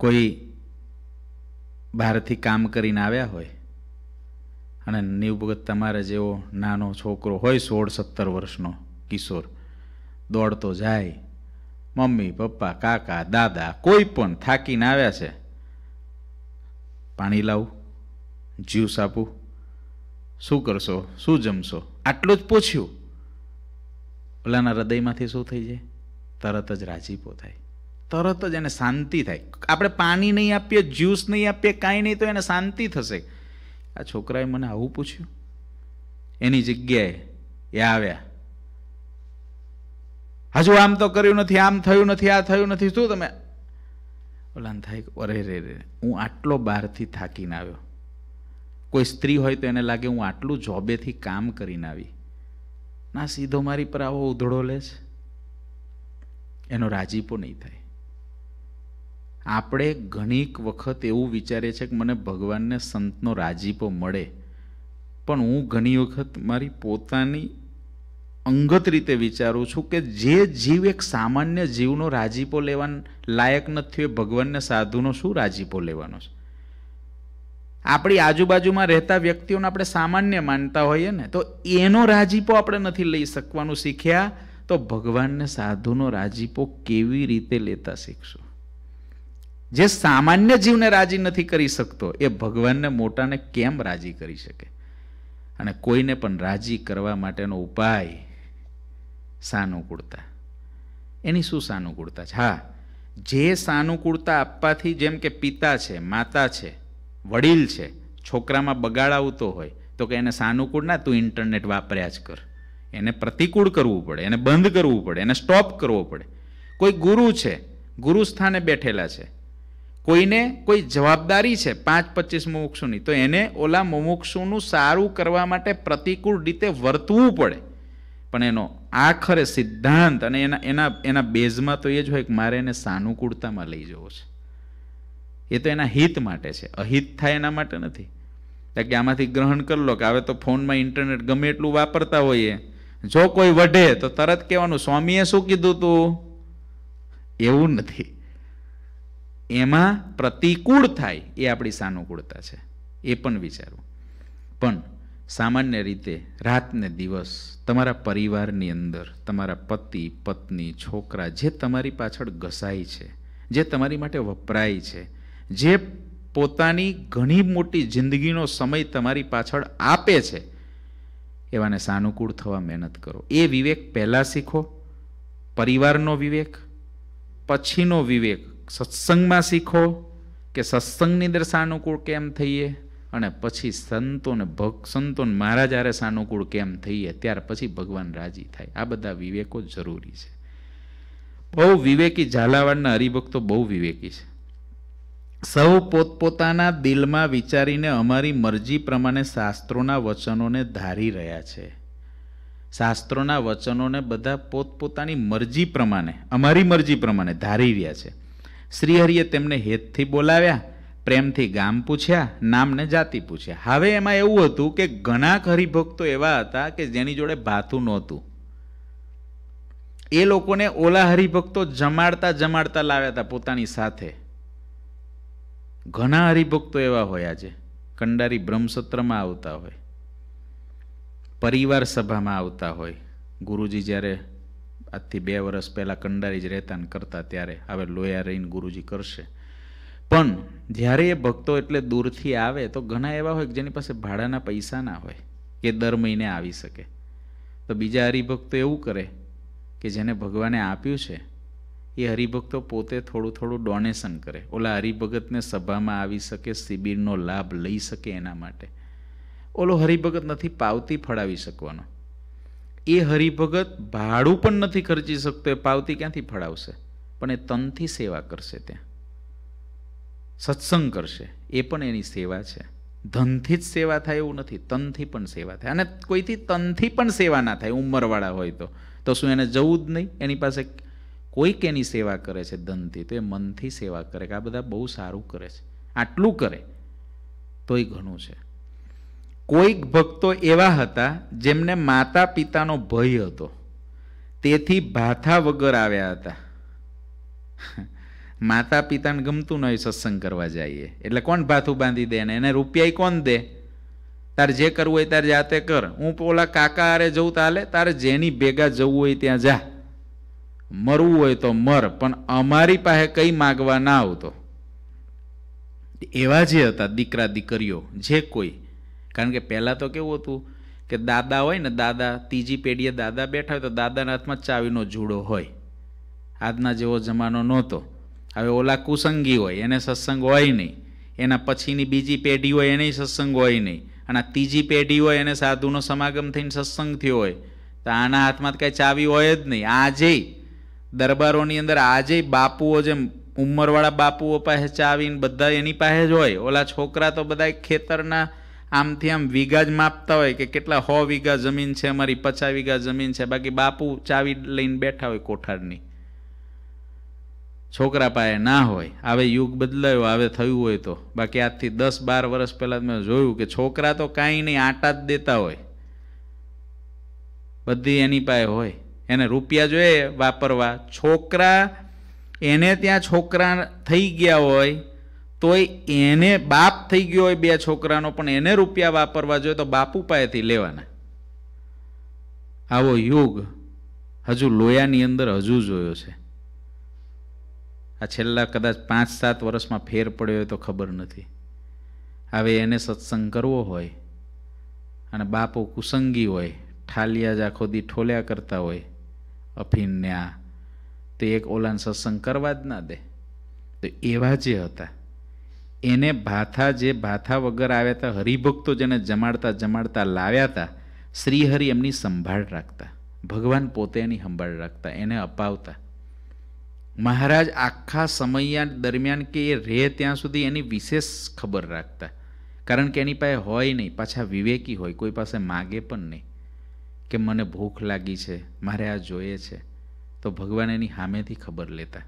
S1: કોઈ બહારથી કામ કરીને આવ્યા હોય અને નિવભગત તમારા જેવો નાનો છોકરો હોય સોળ સત્તર વર્ષનો કિશોર દોડતો જાય મમ્મી પપ્પા કાકા દાદા કોઈ પણ થાકીને આવ્યા છે પાણી લાવું જ્યુસ આપું શું કરશો શું જમશો આટલું જ પૂછ્યું ઓલાના હૃદયમાંથી શું થઈ જાય તરત જ રાજીપો થાય તરત જ એને શાંતિ થાય આપણે પાણી નહીં આપીએ જ્યુસ નહીં આપીએ કાંઈ નહીં તો એને શાંતિ થશે આ છોકરાએ મને આવું પૂછ્યું એની જગ્યાએ એ આવ્યા હજુ આમ તો કર્યું નથી આમ થયું નથી આ થયું નથી શું તમે ઓલા થાય અરે રે રે હું આટલો બહારથી થાકીને આવ્યો કોઈ સ્ત્રી હોય તો એને લાગે હું આટલું જોબેથી કામ કરીને આવી ના સીધો મારી પર આવો ઉધડો લે છે એનો રાજીપો નહીં થાય આપણે ઘણીક વખત એવું વિચારીએ છીએ કે મને ભગવાનને સંતનો રાજીપો મળે પણ હું ઘણી વખત મારી પોતાની અંગત રીતે વિચારું છું કે જે જીવ એક સામાન્ય જીવનો રાજીપો લેવા લાયક નથી એ ભગવાનને સાધુનો શું રાજીપો લેવાનો છે આપણી આજુબાજુમાં રહેતા વ્યક્તિઓને આપણે સામાન્ય માનતા હોઈએ ને તો એનો રાજીપો આપણે નથી લઈ શકવાનું શીખ્યા તો ભગવાનને સાધુનો રાજીપો કેવી રીતે લેતા શીખશું જે સામાન્ય જીવને રાજી નથી કરી શકતો એ ભગવાનને મોટાને કેમ રાજી કરી શકે અને કોઈને પણ રાજી કરવા માટેનો ઉપાય સાનુકૂળતા એની શું સાનુકૂળતા છે હા જે સાનુકૂળતા આપવાથી જેમ કે પિતા છે માતા છે વડીલ છે છોકરામાં બગાડ આવતો હોય તો કે એને સાનુકૂળ ના તું ઇન્ટરનેટ વાપર્યા જ કર એને પ્રતિકૂળ કરવું પડે એને બંધ કરવું પડે એને સ્ટોપ કરવો પડે કોઈ ગુરુ છે ગુરુ સ્થાને બેઠેલા છે કોઈને કોઈ જવાબદારી છે પાંચ પચીસ મુમુક્ષુની તો એને ઓલા મુમુક્ષુનું સારું કરવા માટે પ્રતિકૂળ રીતે વર્તવું પડે પણ એનો આખરે સિદ્ધાંત અને એના એના એના બેઝમાં તો એ જ હોય કે મારે એને સાનુકૂળતામાં લઈ જવો છે એ તો એના હિત માટે છે અહિત થાય એના માટે નથી કારણ કે આમાંથી ગ્રહણ કરી લો કે હવે તો ફોનમાં ઇન્ટરનેટ ગમે એટલું વાપરતા હોઈએ જો કોઈ વઢે તો તરત કહેવાનું સ્વામીએ શું કીધું તું એવું નથી એમાં પ્રતિકૂળ થાય એ આપણી સાનુકૂળતા છે એ પણ વિચારવું પણ સામાન્ય રીતે રાતને દિવસ તમારા પરિવારની અંદર તમારા પતિ પત્ની છોકરા જે તમારી પાછળ ઘસાય છે જે તમારી માટે વપરાય છે જે પોતાની ઘણી મોટી જિંદગીનો સમય તમારી પાછળ આપે છે એવાને સાનુકૂળ થવા મહેનત કરો એ વિવેક પહેલાં શીખો પરિવારનો વિવેક પછીનો વિવેક સત્સંગમાં શીખો કે સત્સંગની અંદર સાનુકૂળ કેમ થઈએ અને પછી સંતોને ભક્ત સંતોને મારા જ્યારે સાનુકૂળ કેમ થઈએ ત્યાર પછી ભગવાન રાજી થાય આ બધા વિવેકો જરૂરી છે બહુ વિવેકી ઝાલાવાડના હરિભક્તો બહુ વિવેકી છે સૌ પોતપોતાના દિલમાં વિચારીને અમારી મરજી પ્રમાણે શાસ્ત્રોના વચનોને ધારી રહ્યા છે શાસ્ત્રોના વચનોને બધા પોતપોતાની મરજી પ્રમાણે અમારી મરજી પ્રમાણે ધારી રહ્યા છે શ્રીહરિએ તેમને હેતથી બોલાવ્યા પ્રેમથી ગામ પૂછ્યા નામને જાતિ પૂછ્યા હવે એમાં એવું હતું કે ઘણા હરિભક્તો એવા હતા કે જેની જોડે ભાથું નહોતું એ લોકોને ઓલા હરિભક્તો જમાડતા જમાડતા લાવ્યા હતા પોતાની સાથે ઘણા હરિભક્તો એવા હોય આજે કંડારી બ્રહ્મસત્રમાં આવતા હોય પરિવાર સભામાં આવતા હોય ગુરુજી જ્યારે આજથી બે વર્ષ પહેલાં કંડારી જ રહેતા ને કરતા ત્યારે હવે લોયા રહીને ગુરુજી કરશે પણ જ્યારે એ ભક્તો એટલે દૂરથી આવે તો ઘણા એવા હોય કે જેની પાસે ભાડાના પૈસા ના હોય કે દર મહિને આવી શકે તો બીજા હરિભક્તો એવું કરે કે જેને ભગવાને આપ્યું છે એ હરિભક્તો પોતે થોડું થોડું ડોનેશન કરે ઓલા હરિભગતને સભામાં આવી શકે શિબિરનો લાભ લઈ શકે એના માટે ઓલો હરિભગત નથી પાવતી ફળાવી શકવાનો એ હરિભગત ભાડું પણ નથી ખર્ચી શકતો એ પાવતી ક્યાંથી ફળાવશે પણ એ તનથી સેવા કરશે ત્યાં સત્સંગ કરશે એ પણ એની સેવા છે ધનથી જ સેવા થાય એવું નથી તનથી પણ સેવા થાય અને કોઈથી તનથી પણ સેવા ના થાય ઉંમરવાળા હોય તો તો શું એને જવું જ નહીં એની પાસે કોઈક એની સેવા કરે છે ધનથી તો એ મનથી સેવા કરે કે આ બધા બહુ સારું કરે છે આટલું કરે તોય ઘણું છે કોઈક ભક્તો એવા હતા જેમને માતા પિતાનો ભય હતો તેથી ભાથા વગર આવ્યા હતા <laughs> માતા પિતાને ગમતું ન હોય સત્સંગ કરવા જઈએ એટલે કોણ ભાથું બાંધી દે ને એને રૂપિયા કોણ દે તારે જે કરવું હોય તારે જાતે કર હું પોલા કાકા આરે જવું તાલે તારે જેની ભેગા જવું હોય ત્યાં જા મરવું હોય તો મર પણ અમારી પાસે કંઈ માગવા ના આવતો એવા જે હતા દીકરા દીકરીઓ જે કોઈ કારણ કે પહેલાં તો કેવું હતું કે દાદા હોય ને દાદા ત્રીજી પેઢીએ દાદા બેઠા હોય તો દાદાના હાથમાં ચાવીનો જુડો હોય આજના જેવો જમાનો નહોતો હવે ઓલા કુસંગી હોય એને સત્સંગ હોય નહીં એના પછીની બીજી પેઢી હોય એને સત્સંગ હોય નહીં અને આ ત્રીજી પેઢી હોય એને સાધુનો સમાગમ થઈને સત્સંગ થયો હોય તો આના હાથમાં કાંઈ ચાવી હોય જ નહીં આજે દરબારોની અંદર આજે બાપુઓ જેમ ઉંમરવાળા બાપુઓ પાસે ચાવીને બધા એની પાસે જ હોય ઓલા છોકરા તો બધા ખેતરના આમથી આમ વીઘા જ માપતા હોય કે કેટલા સો વીઘા જમીન છે અમારી પચાસ વીઘા જમીન છે બાકી બાપુ ચાવી લઈને બેઠા હોય કોઠારની છોકરા પાસે ના હોય હવે યુગ બદલાયો હવે થયું હોય તો બાકી આજથી દસ બાર વર્ષ પહેલાં મેં જોયું કે છોકરા તો કાંઈ નહીં આટા જ દેતા હોય બધી એની પાસે હોય એને રૂપિયા જોઈએ વાપરવા છોકરા એને ત્યાં છોકરા થઈ ગયા હોય તોય એને બાપ થઈ ગયો હોય બે છોકરાનો પણ એને રૂપિયા વાપરવા જોઈએ તો બાપુ પાસેથી લેવાના આવો યુગ હજુ લોયાની અંદર હજુ જોયો છે આ છેલ્લા કદાચ પાંચ સાત વર્ષમાં ફેર પડ્યો હોય તો ખબર નથી હવે એને સત્સંગ કરવો હોય અને બાપુ કુસંગી હોય ઠાલિયા જ આખો દી ઠોલ્યા કરતા હોય અફીનને આ તે એક ઓલાન સત્સંગ કરવા જ ના દે તો એવા જે હતા એને ભાથા જે ભાથા વગર આવ્યા હતા હરિભક્તો જેને જમાડતા જમાડતા લાવ્યા હતા શ્રીહરિ એમની સંભાળ રાખતા ભગવાન પોતે એની સંભાળ રાખતા એને અપાવતા મહારાજ આખા સમય દરમિયાન કે એ રહે ત્યાં સુધી એની વિશેષ ખબર રાખતા કારણ કે એની પાસે હોય નહીં પાછા વિવેકી હોય કોઈ પાસે માગે પણ નહીં કે મને ભૂખ લાગી છે મારે આ જોઈએ છે તો ભગવાન એની સામેથી ખબર લેતા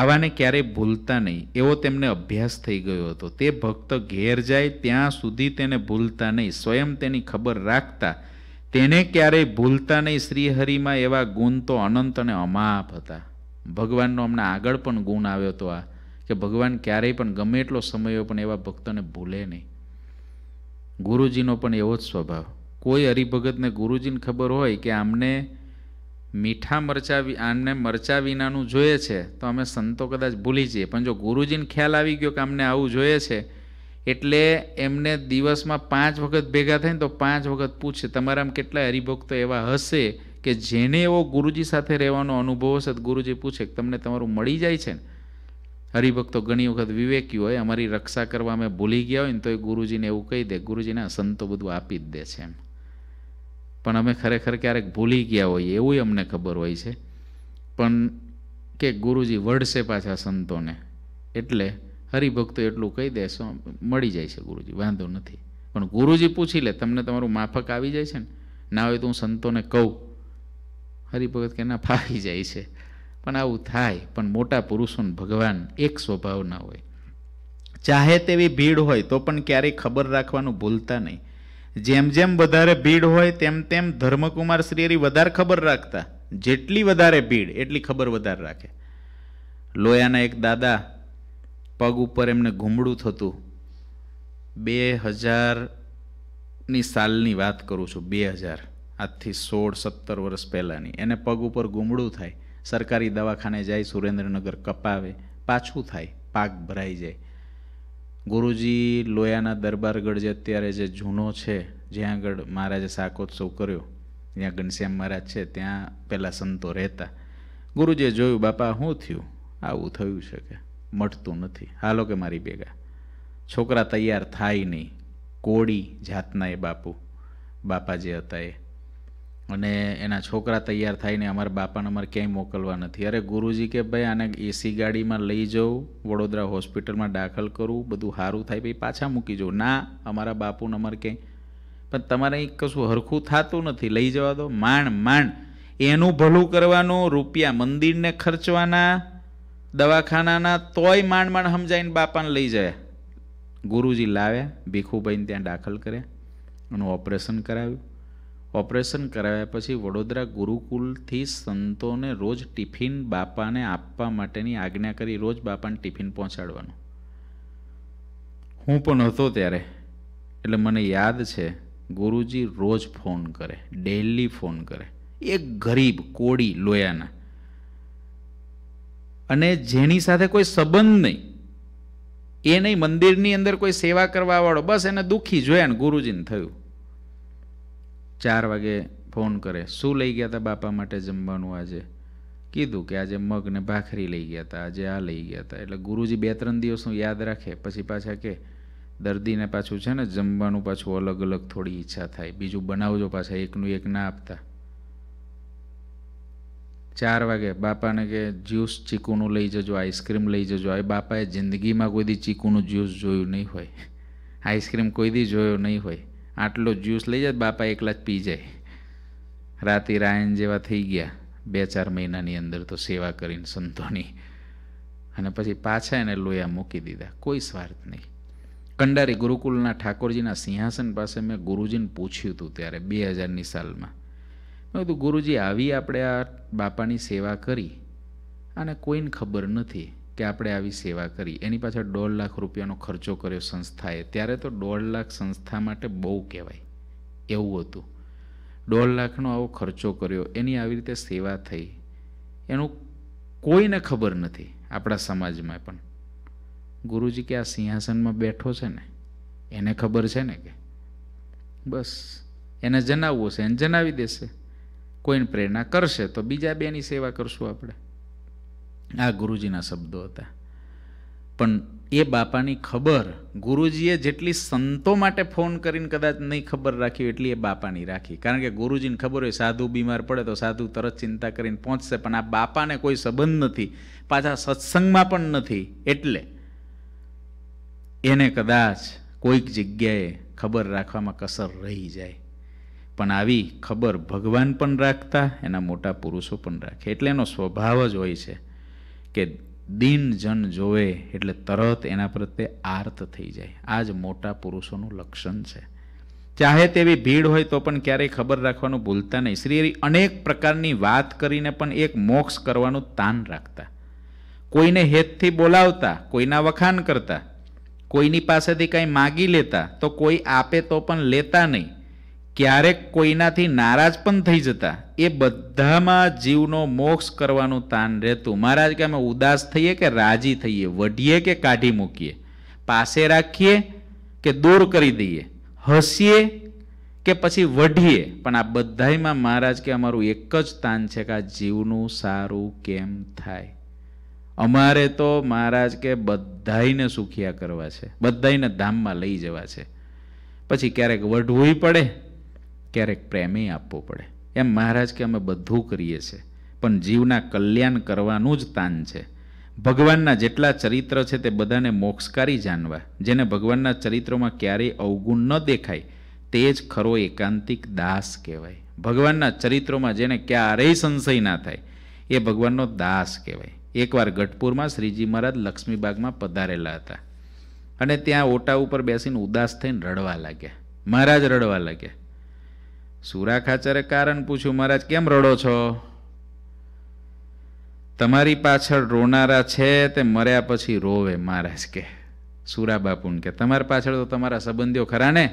S1: આવાને ક્યારેય ભૂલતા નહીં એવો તેમને અભ્યાસ થઈ ગયો હતો તે ભક્ત ઘેર જાય ત્યાં સુધી તેને ભૂલતા નહીં સ્વયં તેની ખબર રાખતા તેને ક્યારેય ભૂલતા નહીં શ્રીહરિમાં એવા ગુણ તો અનંત અને અમાપ હતા ભગવાનનો હમણાં આગળ પણ ગુણ આવ્યો હતો આ કે ભગવાન ક્યારેય પણ ગમે એટલો સમય પણ એવા ભક્તોને ભૂલે નહીં ગુરુજીનો પણ એવો જ સ્વભાવ કોઈ હરિભગતને ગુરુજીને ખબર હોય કે આમને મીઠા મરચા આમને મરચા વિનાનું જોઈએ છે તો અમે સંતો કદાચ ભૂલી જઈએ પણ જો ગુરુજીને ખ્યાલ આવી ગયો કે આમને આવું જોઈએ છે એટલે એમને દિવસમાં પાંચ વખત ભેગા થઈને તો પાંચ વખત પૂછે તમારામાં કેટલા હરિભક્તો એવા હશે કે જેને એવો ગુરુજી સાથે રહેવાનો અનુભવ હશે ગુરુજી પૂછે કે તમને તમારું મળી જાય છે ને હરિભક્તો ઘણી વખત વિવેકી હોય અમારી રક્ષા કરવા અમે ભૂલી ગયા હોય ને તો એ ગુરુજીને એવું કહી દે ગુરુજીના સંતો બધું આપી જ દે છે એમ પણ અમે ખરેખર ક્યારેક ભૂલી ગયા હોઈએ એવું અમને ખબર હોય છે પણ કે ગુરુજી વળશે પાછા સંતોને એટલે હરિભક્તો એટલું કહી દેશો મળી જાય છે ગુરુજી વાંધો નથી પણ ગુરુજી પૂછી લે તમને તમારું માફક આવી જાય છે ને ના હોય તો હું સંતોને કહું હરિભગત કે ના ફાવી જાય છે પણ આવું થાય પણ મોટા પુરુષોને ભગવાન એક સ્વભાવના હોય ચાહે તેવી ભીડ હોય તો પણ ક્યારેય ખબર રાખવાનું ભૂલતા નહીં જેમ જેમ વધારે ભીડ હોય તેમ તેમ ધર્મકુમાર શ્રીહરી વધારે ખબર રાખતા જેટલી વધારે ભીડ એટલી ખબર વધારે રાખે લોયાના એક દાદા પગ ઉપર એમને ઘૂમડું થતું બે હજારની સાલની વાત કરું છું બે હજાર આજથી સોળ સત્તર વર્ષ પહેલાંની એને પગ ઉપર ઘૂમડું થાય સરકારી દવાખાને જાય સુરેન્દ્રનગર કપાવે પાછું થાય પાક ભરાઈ જાય ગુરુજી લોયાના દરબારગઢ જે અત્યારે જે જૂનો છે જ્યાં આગળ મહારાજે શાકોત્સવ કર્યો જ્યાં ઘનશ્યામ મહારાજ છે ત્યાં પહેલાં સંતો રહેતા ગુરુજીએ જોયું બાપા શું થયું આવું થયું છે કે મટતું નથી હાલો કે મારી ભેગા છોકરા તૈયાર થાય નહીં કોડી જાતના એ બાપુ બાપા જે હતા એ અને એના છોકરા તૈયાર થઈને અમારા બાપાને અમારે ક્યાંય મોકલવા નથી અરે ગુરુજી કે ભાઈ આને એસી ગાડીમાં લઈ જવું વડોદરા હોસ્પિટલમાં દાખલ કરવું બધું સારું થાય ભાઈ પાછા મૂકી જવું ના અમારા બાપુને અમારે ક્યાંય પણ તમારે અહીં કશું હરખું થતું નથી લઈ જવા દો માંડ માંડ એનું ભલું કરવાનું રૂપિયા મંદિરને ખર્ચવાના દવાખાનાના તોય માંડ માંડ સમજાઈને બાપાને લઈ જાય ગુરુજી લાવ્યા ભીખુભાઈને ત્યાં દાખલ કર્યા એનું ઓપરેશન કરાવ્યું ઓપરેશન કરાવ્યા પછી વડોદરા ગુરુકુલથી સંતોને રોજ ટિફિન બાપાને આપવા માટેની આજ્ઞા કરી રોજ બાપાને ટિફિન પહોંચાડવાનો હું પણ હતો ત્યારે એટલે મને યાદ છે ગુરુજી રોજ ફોન કરે ડેલી ફોન કરે એક ગરીબ કોડી લોયાના અને જેની સાથે કોઈ સંબંધ નહીં એ નહીં મંદિરની અંદર કોઈ સેવા કરવાવાળો બસ એને દુઃખી જોયા ને ગુરુજીને થયું ચાર વાગે ફોન કરે શું લઈ ગયા હતા બાપા માટે જમવાનું આજે કીધું કે આજે મગ ને ભાખરી લઈ ગયા હતા આજે આ લઈ ગયા હતા એટલે ગુરુજી બે ત્રણ દિવસનું યાદ રાખે પછી પાછા કે દર્દીને પાછું છે ને જમવાનું પાછું અલગ અલગ થોડી ઈચ્છા થાય બીજું બનાવજો પાછા એકનું એક ના આપતા ચાર વાગે બાપાને કે જ્યુસ ચીકુનું લઈ જજો આઈસ્ક્રીમ લઈ જજો હવે બાપાએ જિંદગીમાં કોઈ દી ચીકુનું જ્યુસ જોયું નહીં હોય આઈસ્ક્રીમ કોઈ દી જોયો નહીં હોય આટલો જ્યુસ લઈ જાય બાપા એકલા જ પી જાય રાતે રાયણ જેવા થઈ ગયા બે ચાર મહિનાની અંદર તો સેવા કરીને સંતોની અને પછી પાછા એને લોયા મૂકી દીધા કોઈ સ્વાર્થ નહીં કંડારી ગુરુકુલના ઠાકોરજીના સિંહાસન પાસે મેં ગુરુજીને પૂછ્યું હતું ત્યારે બે હજારની સાલમાં મેં કીધું ગુરુજી આવી આપણે આ બાપાની સેવા કરી અને કોઈને ખબર નથી કે આપણે આવી સેવા કરી એની પાછળ દોઢ લાખ રૂપિયાનો ખર્ચો કર્યો સંસ્થાએ ત્યારે તો દોઢ લાખ સંસ્થા માટે બહુ કહેવાય એવું હતું દોઢ લાખનો આવો ખર્ચો કર્યો એની આવી રીતે સેવા થઈ એનું કોઈને ખબર નથી આપણા સમાજમાં પણ ગુરુજી કે આ સિંહાસનમાં બેઠો છે ને એને ખબર છે ને કે બસ એને જણાવવું છે એને જણાવી દેશે કોઈને પ્રેરણા કરશે તો બીજા બેની સેવા કરશું આપણે આ ગુરુજીના શબ્દો હતા પણ એ બાપાની ખબર ગુરુજીએ જેટલી સંતો માટે ફોન કરીને કદાચ નહીં ખબર રાખી એટલી એ બાપાની રાખી કારણ કે ગુરુજીને ખબર હોય સાધુ બીમાર પડે તો સાધુ તરત ચિંતા કરીને પહોંચશે પણ આ બાપાને કોઈ સંબંધ નથી પાછા સત્સંગમાં પણ નથી એટલે એને કદાચ કોઈક જગ્યાએ ખબર રાખવામાં કસર રહી જાય પણ આવી ખબર ભગવાન પણ રાખતા એના મોટા પુરુષો પણ રાખે એટલે એનો સ્વભાવ જ હોય છે કે દિન જન જોવે એટલે તરત એના પ્રત્યે આર્ત થઈ જાય આ જ મોટા પુરુષોનું લક્ષણ છે ચાહે તેવી ભીડ હોય તો પણ ક્યારેય ખબર રાખવાનું ભૂલતા નહીં શ્રી અનેક પ્રકારની વાત કરીને પણ એક મોક્ષ કરવાનું તાન રાખતા કોઈને હેતથી બોલાવતા કોઈના વખાણ કરતા કોઈની પાસેથી કાંઈ માગી લેતા તો કોઈ આપે તો પણ લેતા નહીં ક્યારેક કોઈનાથી નારાજ પણ થઈ જતા એ બધામાં જીવનો મોક્ષ કરવાનું તાન રહેતું મહારાજ કે અમે ઉદાસ થઈએ કે રાજી થઈએ વઢીએ કે કાઢી મૂકીએ પાસે રાખીએ કે દૂર કરી દઈએ હસીએ કે પછી વઢીએ પણ આ બધામાં મહારાજ કે અમારું એક જ તાન છે કે આ જીવનું સારું કેમ થાય અમારે તો મહારાજ કે બધાઈને સુખિયા કરવા છે બધાઈને ધામમાં લઈ જવા છે પછી ક્યારેક વઢવું પડે ક્યારેક પ્રેમે આપવો પડે એમ મહારાજ કે અમે બધું કરીએ છીએ પણ જીવના કલ્યાણ કરવાનું જ તાન છે ભગવાનના જેટલા ચરિત્ર છે તે બધાને મોક્ષકારી જાણવા જેને ભગવાનના ચરિત્રોમાં ક્યારેય અવગુણ ન દેખાય તે જ ખરો એકાંતિક દાસ કહેવાય ભગવાનના ચરિત્રોમાં જેને ક્યારેય સંશય ના થાય એ ભગવાનનો દાસ કહેવાય એકવાર ગઢપુરમાં શ્રીજી મહારાજ લક્ષ્મીબાગમાં પધારેલા હતા અને ત્યાં ઓટા ઉપર બેસીને ઉદાસ થઈને રડવા લાગ્યા મહારાજ રડવા લાગ્યા સુરા ખાચરે કારણ પૂછ્યું મહારાજ કેમ રડો છો તમારી પાછળ રોનારા છે તે મર્યા પછી રોવે મહારાજ કે સુરા બાપુન કે તમારી પાછળ તો તમારા સંબંધીઓ ખરા ને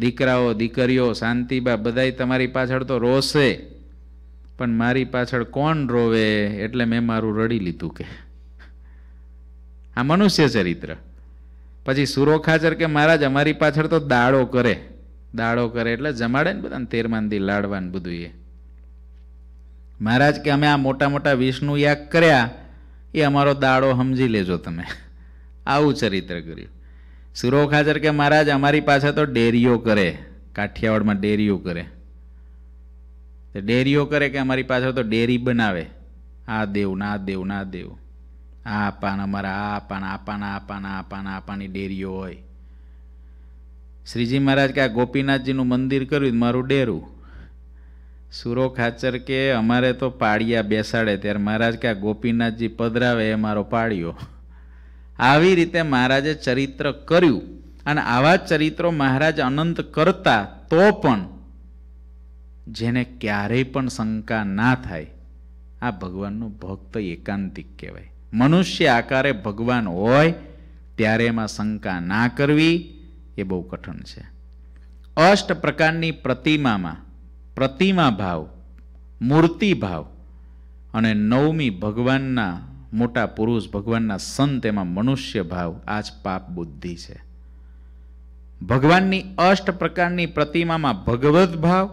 S1: દીકરાઓ દીકરીઓ શાંતિબા બધાય તમારી પાછળ તો રોશે પણ મારી પાછળ કોણ રોવે એટલે મેં મારું રડી લીધું કે આ મનુષ્ય ચરિત્ર પછી સુરો ખાચર કે મહારાજ અમારી પાછળ તો દાડો કરે દાડો કરે એટલે જમાડે ને બધાને તેરમાંદી લાડવા ને બધું એ મહારાજ કે અમે આ મોટા મોટા વિષ્ણુ યાગ કર્યા એ અમારો દાડો સમજી લેજો તમે આવું ચરિત્ર કર્યું સુરોખ હાજર કે મહારાજ અમારી પાસે તો ડેરીઓ કરે કાઠિયાવાડમાં ડેરીઓ કરે ડેરીઓ કરે કે અમારી પાછળ તો ડેરી બનાવે આ દેવ ના દેવ ના દેવ આ પાન અમારા આ પાન આ પાન આ પાન આ પાન આ પાની ડેરીઓ હોય શ્રીજી મહારાજ કે આ ગોપીનાથજીનું મંદિર કર્યું મારું ડેરું સુરો ખાચર કે અમારે તો પાળિયા બેસાડે ત્યારે મહારાજ કે આ ગોપીનાથજી પધરાવે એ મારો પાળ્યો આવી રીતે મહારાજે ચરિત્ર કર્યું અને આવા ચરિત્રો મહારાજ અનંત કરતા તો પણ જેને ક્યારેય પણ શંકા ના થાય આ ભગવાનનું ભક્ત એકાંતિક કહેવાય મનુષ્ય આકારે ભગવાન હોય ત્યારે એમાં શંકા ના કરવી એ બહુ કઠણ છે અષ્ટ પ્રકારની પ્રતિમામાં પ્રતિમા ભાવ મૂર્તિ ભાવ અને નવમી ભગવાનના મોટા પુરુષ ભગવાનના સંત એમાં મનુષ્ય ભાવ આ જ પાપ બુદ્ધિ છે ભગવાનની અષ્ટ પ્રકારની પ્રતિમામાં ભગવદ્ ભાવ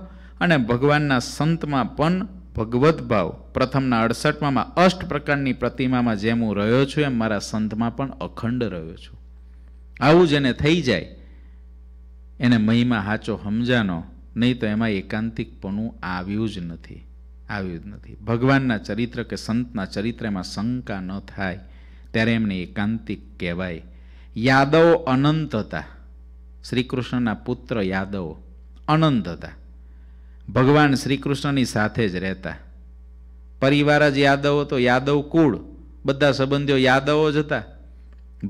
S1: અને ભગવાનના સંતમાં પણ ભગવદ્ ભાવ પ્રથમના અડસઠમાં અષ્ટ પ્રકારની પ્રતિમામાં જેમ હું રહ્યો છું એમ મારા સંતમાં પણ અખંડ રહ્યો છું આવું જેને થઈ જાય એને મહિમા હાચો સમજાનો નહીં તો એમાં એકાંતિકપણું આવ્યું જ નથી આવ્યું જ નથી ભગવાનના ચરિત્ર કે સંતના ચરિત્ર એમાં શંકા ન થાય ત્યારે એમને એકાંતિક કહેવાય યાદવ અનંત હતા શ્રીકૃષ્ણના પુત્ર યાદવ અનંત હતા ભગવાન શ્રીકૃષ્ણની સાથે જ રહેતા પરિવાર જ યાદવ તો યાદવ કુળ બધા સંબંધીઓ યાદવો જ હતા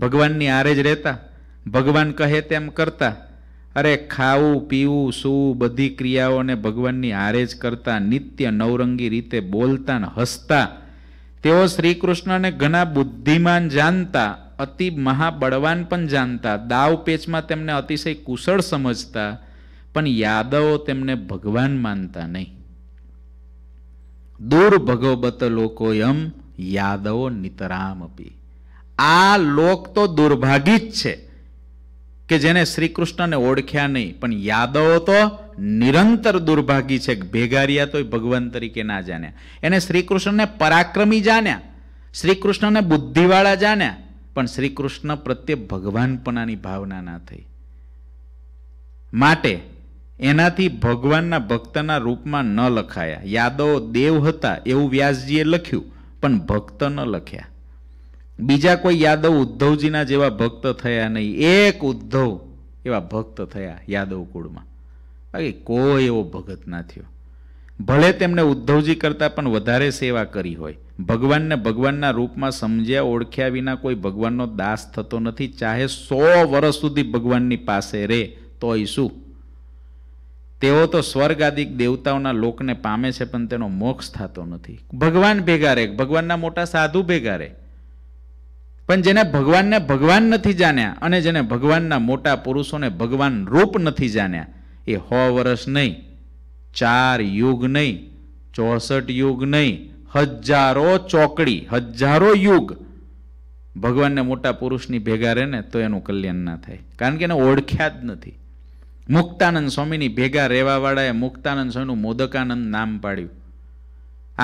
S1: ભગવાનની આરે જ રહેતા ભગવાન કહે તેમ કરતા અરે ખાવું પીવું સૂવું બધી ક્રિયાઓને ભગવાનની હારે જ કરતા નિત્ય નવરંગી રીતે બોલતા ને હસતા તેઓ શ્રી કૃષ્ણને ઘણા બુદ્ધિમાન જાણતા અતિ મહાબળવાન પણ જાણતા દાવ પેચમાં તેમને અતિશય કુશળ સમજતા પણ યાદવો તેમને ભગવાન માનતા નહીં દૂર ભગવત લોકો એમ યાદવો નિતરામ અપી આ લોક તો દુર્ભાગી જ છે કે જેને શ્રી કૃષ્ણને ઓળખ્યા નહીં પણ યાદવો તો નિરંતર દુર્ભાગી છે ભેગારિયા તોય ભગવાન તરીકે ના જાણ્યા એને શ્રી કૃષ્ણને પરાક્રમી જાણ્યા શ્રી કૃષ્ણને બુદ્ધિવાળા જાણ્યા પણ શ્રી કૃષ્ણ પ્રત્યે ભગવાનપણાની ભાવના ના થઈ માટે એનાથી ભગવાનના ભક્તના રૂપમાં ન લખાયા યાદવો દેવ હતા એવું વ્યાસજીએ લખ્યું પણ ભક્ત ન લખ્યા બીજા કોઈ યાદવ ઉદ્ધવજીના જેવા ભક્ત થયા નહીં એક ઉદ્ધવ એવા ભક્ત થયા યાદવ કુળમાં બાકી કોઈ એવો ભગત ના થયો ભલે તેમણે ઉદ્ધવજી કરતાં પણ વધારે સેવા કરી હોય ભગવાનને ભગવાનના રૂપમાં સમજ્યા ઓળખ્યા વિના કોઈ ભગવાનનો દાસ થતો નથી ચાહે સો વર્ષ સુધી ભગવાનની પાસે રહે તોય શું તેઓ તો સ્વર્ગાદિક દેવતાઓના લોકને પામે છે પણ તેનો મોક્ષ થતો નથી ભગવાન ભેગા રહે ભગવાનના મોટા સાધુ ભેગા રહે પણ જેને ભગવાનને ભગવાન નથી જાણ્યા અને જેને ભગવાનના મોટા પુરુષોને ભગવાન રૂપ નથી જાણ્યા એ સો વર્ષ નહીં ચાર યુગ નહીં ચોસઠ યુગ નહીં હજારો ચોકડી હજારો યુગ ભગવાનને મોટા પુરુષની ભેગા રહે ને તો એનું કલ્યાણ ના થાય કારણ કે એને ઓળખ્યા જ નથી મુક્તાનંદ સ્વામીની ભેગા રહેવાવાળાએ મુક્તાનંદ સ્વામીનું મોદકાનંદ નામ પાડ્યું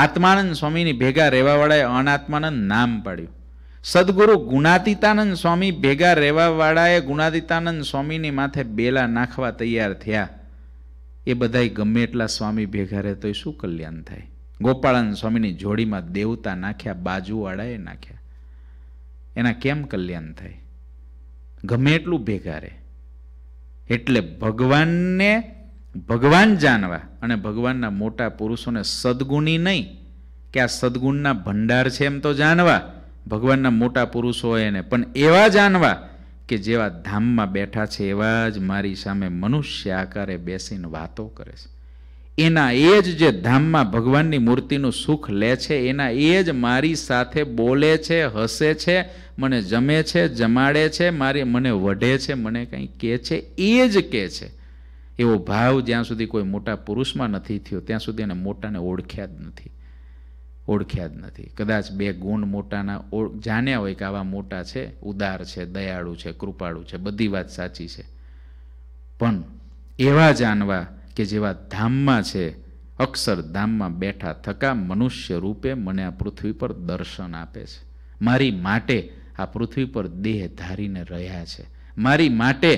S1: આત્માનંદ સ્વામીની ભેગા રહેવાવાળાએ અનાત્માનંદ નામ પાડ્યું સદગુરુ ગુણાતીતાનંદ સ્વામી ભેગા રહેવાવાળાએ ગુણાતીતાનંદ સ્વામીની માથે બેલા નાખવા તૈયાર થયા એ બધાય ગમે એટલા સ્વામી ભેગા રહે તો શું કલ્યાણ થાય ગોપાળાનંદ સ્વામીની જોડીમાં દેવતા નાખ્યા બાજુવાળાએ નાખ્યા એના કેમ કલ્યાણ થાય ગમે એટલું ભેગા રહે એટલે ભગવાનને ભગવાન જાણવા અને ભગવાનના મોટા પુરુષોને સદગુણી નહીં કે આ સદગુણના ભંડાર છે એમ તો જાણવા ભગવાનના મોટા પુરુષો હોય એને પણ એવા જાણવા કે જેવા ધામમાં બેઠા છે એવા જ મારી સામે મનુષ્ય આકારે બેસીને વાતો કરે છે એના એ જ જે ધામમાં ભગવાનની મૂર્તિનું સુખ લે છે એના એ જ મારી સાથે બોલે છે હસે છે મને જમે છે જમાડે છે મારી મને વઢે છે મને કંઈ કહે છે એ જ કહે છે એવો ભાવ જ્યાં સુધી કોઈ મોટા પુરુષમાં નથી થયો ત્યાં સુધી એને મોટાને ઓળખ્યા જ નથી ઓળખ્યા જ નથી કદાચ બે ગુણ મોટાના જાણ્યા હોય કે આવા મોટા છે ઉદાર છે દયાળુ છે કૃપાળુ છે બધી વાત સાચી છે પણ એવા જાણવા કે જેવા ધામમાં છે અક્ષર ધામમાં બેઠા થકા મનુષ્ય રૂપે મને આ પૃથ્વી પર દર્શન આપે છે મારી માટે આ પૃથ્વી પર દેહ ધારીને રહ્યા છે મારી માટે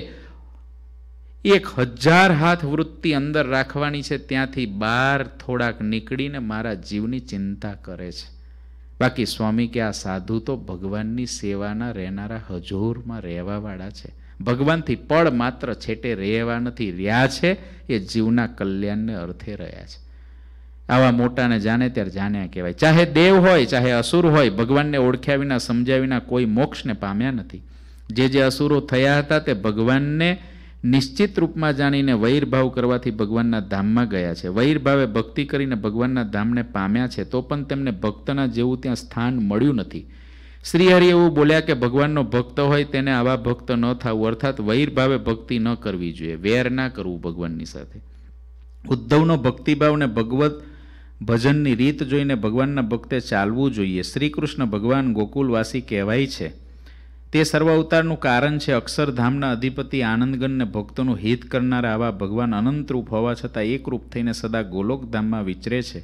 S1: એક હજાર હાથ વૃત્તિ અંદર રાખવાની છે ત્યાંથી બહાર થોડાક નીકળીને મારા જીવની ચિંતા કરે છે બાકી સ્વામી કે આ સાધુ તો ભગવાનની સેવાના રહેનારા હજોરમાં રહેવાવાળા છે ભગવાનથી પળ માત્ર છેટે રહેવા નથી રહ્યા છે એ જીવના કલ્યાણને અર્થે રહ્યા છે આવા મોટાને જાણે ત્યારે જાણ્યા કહેવાય ચાહે દેવ હોય ચાહે અસુર હોય ભગવાનને ઓળખ્યા વિના સમજ્યા વિના કોઈ મોક્ષને પામ્યા નથી જે જે અસુરો થયા હતા તે ભગવાનને નિશ્ચિત રૂપમાં જાણીને વૈરભાવ કરવાથી ભગવાનના ધામમાં ગયા છે વૈરભાવે ભક્તિ કરીને ભગવાનના ધામને પામ્યા છે તો પણ તેમને ભક્તના જેવું ત્યાં સ્થાન મળ્યું નથી શ્રીહરિ એવું બોલ્યા કે ભગવાનનો ભક્ત હોય તેને આવા ભક્ત ન થવું અર્થાત વૈરભાવે ભક્તિ ન કરવી જોઈએ વેર ના કરવું ભગવાનની સાથે ઉદ્ધવનો ભક્તિભાવને ભગવત ભજનની રીત જોઈને ભગવાનના ભક્તે ચાલવું જોઈએ શ્રીકૃષ્ણ ભગવાન ગોકુલવાસી કહેવાય છે તે સર્વ અવતારનું કારણ છે અક્ષરધામના અધિપતિ આનંદગણને ભક્તોનું હિત કરનારા આવા ભગવાન અનંતરૂપ હોવા છતાં એકરૂપ થઈને સદા ગોલોકધામમાં વિચરે છે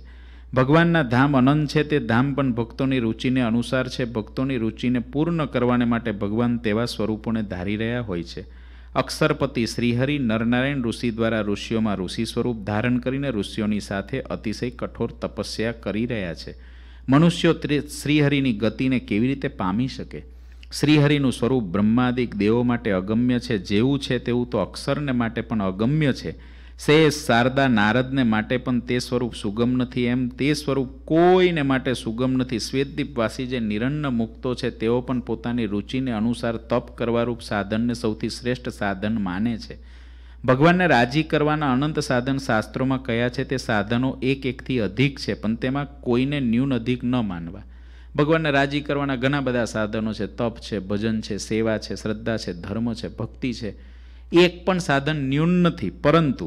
S1: ભગવાનના ધામ અનંત છે તે ધામ પણ ભક્તોની રુચિને અનુસાર છે ભક્તોની રુચિને પૂર્ણ કરવાને માટે ભગવાન તેવા સ્વરૂપોને ધારી રહ્યા હોય છે અક્ષરપતિ શ્રીહરિ નરનારાયણ ઋષિ દ્વારા ઋષિઓમાં ઋષિ સ્વરૂપ ધારણ કરીને ઋષિઓની સાથે અતિશય કઠોર તપસ્યા કરી રહ્યા છે મનુષ્યો શ્રીહરિની ગતિને કેવી રીતે પામી શકે શ્રીહરિનું સ્વરૂપ બ્રહ્માદિક દેવો માટે અગમ્ય છે જેવું છે તેવું તો અક્ષરને માટે પણ અગમ્ય છે સે શારદા નારદને માટે પણ તે સ્વરૂપ સુગમ નથી એમ તે સ્વરૂપ કોઈને માટે સુગમ નથી શ્વેતદીપવાસી જે નિરન્ન મુક્તો છે તેઓ પણ પોતાની રુચિને અનુસાર તપ કરવારૂપ સાધનને સૌથી શ્રેષ્ઠ સાધન માને છે ભગવાનને રાજી કરવાના અનંત સાધન શાસ્ત્રોમાં કયા છે તે સાધનો એક એકથી અધિક છે પણ તેમાં કોઈને ન્યૂન અધિક ન માનવા ભગવાનને રાજી કરવાના ઘણા બધા સાધનો છે તપ છે ભજન છે સેવા છે શ્રદ્ધા છે ધર્મ છે ભક્તિ છે એક પણ સાધન ન્યૂન નથી પરંતુ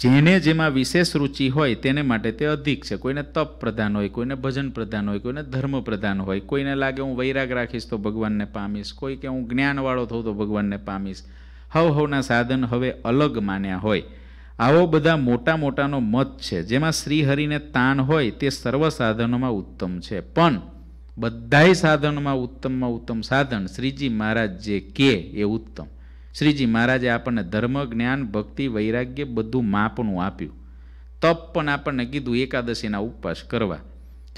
S1: જેને જેમાં વિશેષ રુચિ હોય તેને માટે તે અધિક છે કોઈને તપ પ્રધાન હોય કોઈને ભજન પ્રધાન હોય કોઈને ધર્મ પ્રધાન હોય કોઈને લાગે હું વૈરાગ રાખીશ તો ભગવાનને પામીશ કોઈ કે હું જ્ઞાનવાળો થઉં તો ભગવાનને પામીશ હવ હવના સાધન હવે અલગ માન્યા હોય આવો બધા મોટા મોટાનો મત છે જેમાં શ્રીહરિને તાણ હોય તે સર્વ સાધનોમાં ઉત્તમ છે પણ બધાય સાધનોમાં ઉત્તમમાં ઉત્તમ સાધન શ્રીજી મહારાજ જે કે એ ઉત્તમ શ્રીજી મહારાજે આપણને ધર્મ જ્ઞાન ભક્તિ વૈરાગ્ય બધું માપનું આપ્યું તપ પણ આપણને કીધું એકાદશીના ઉપવાસ કરવા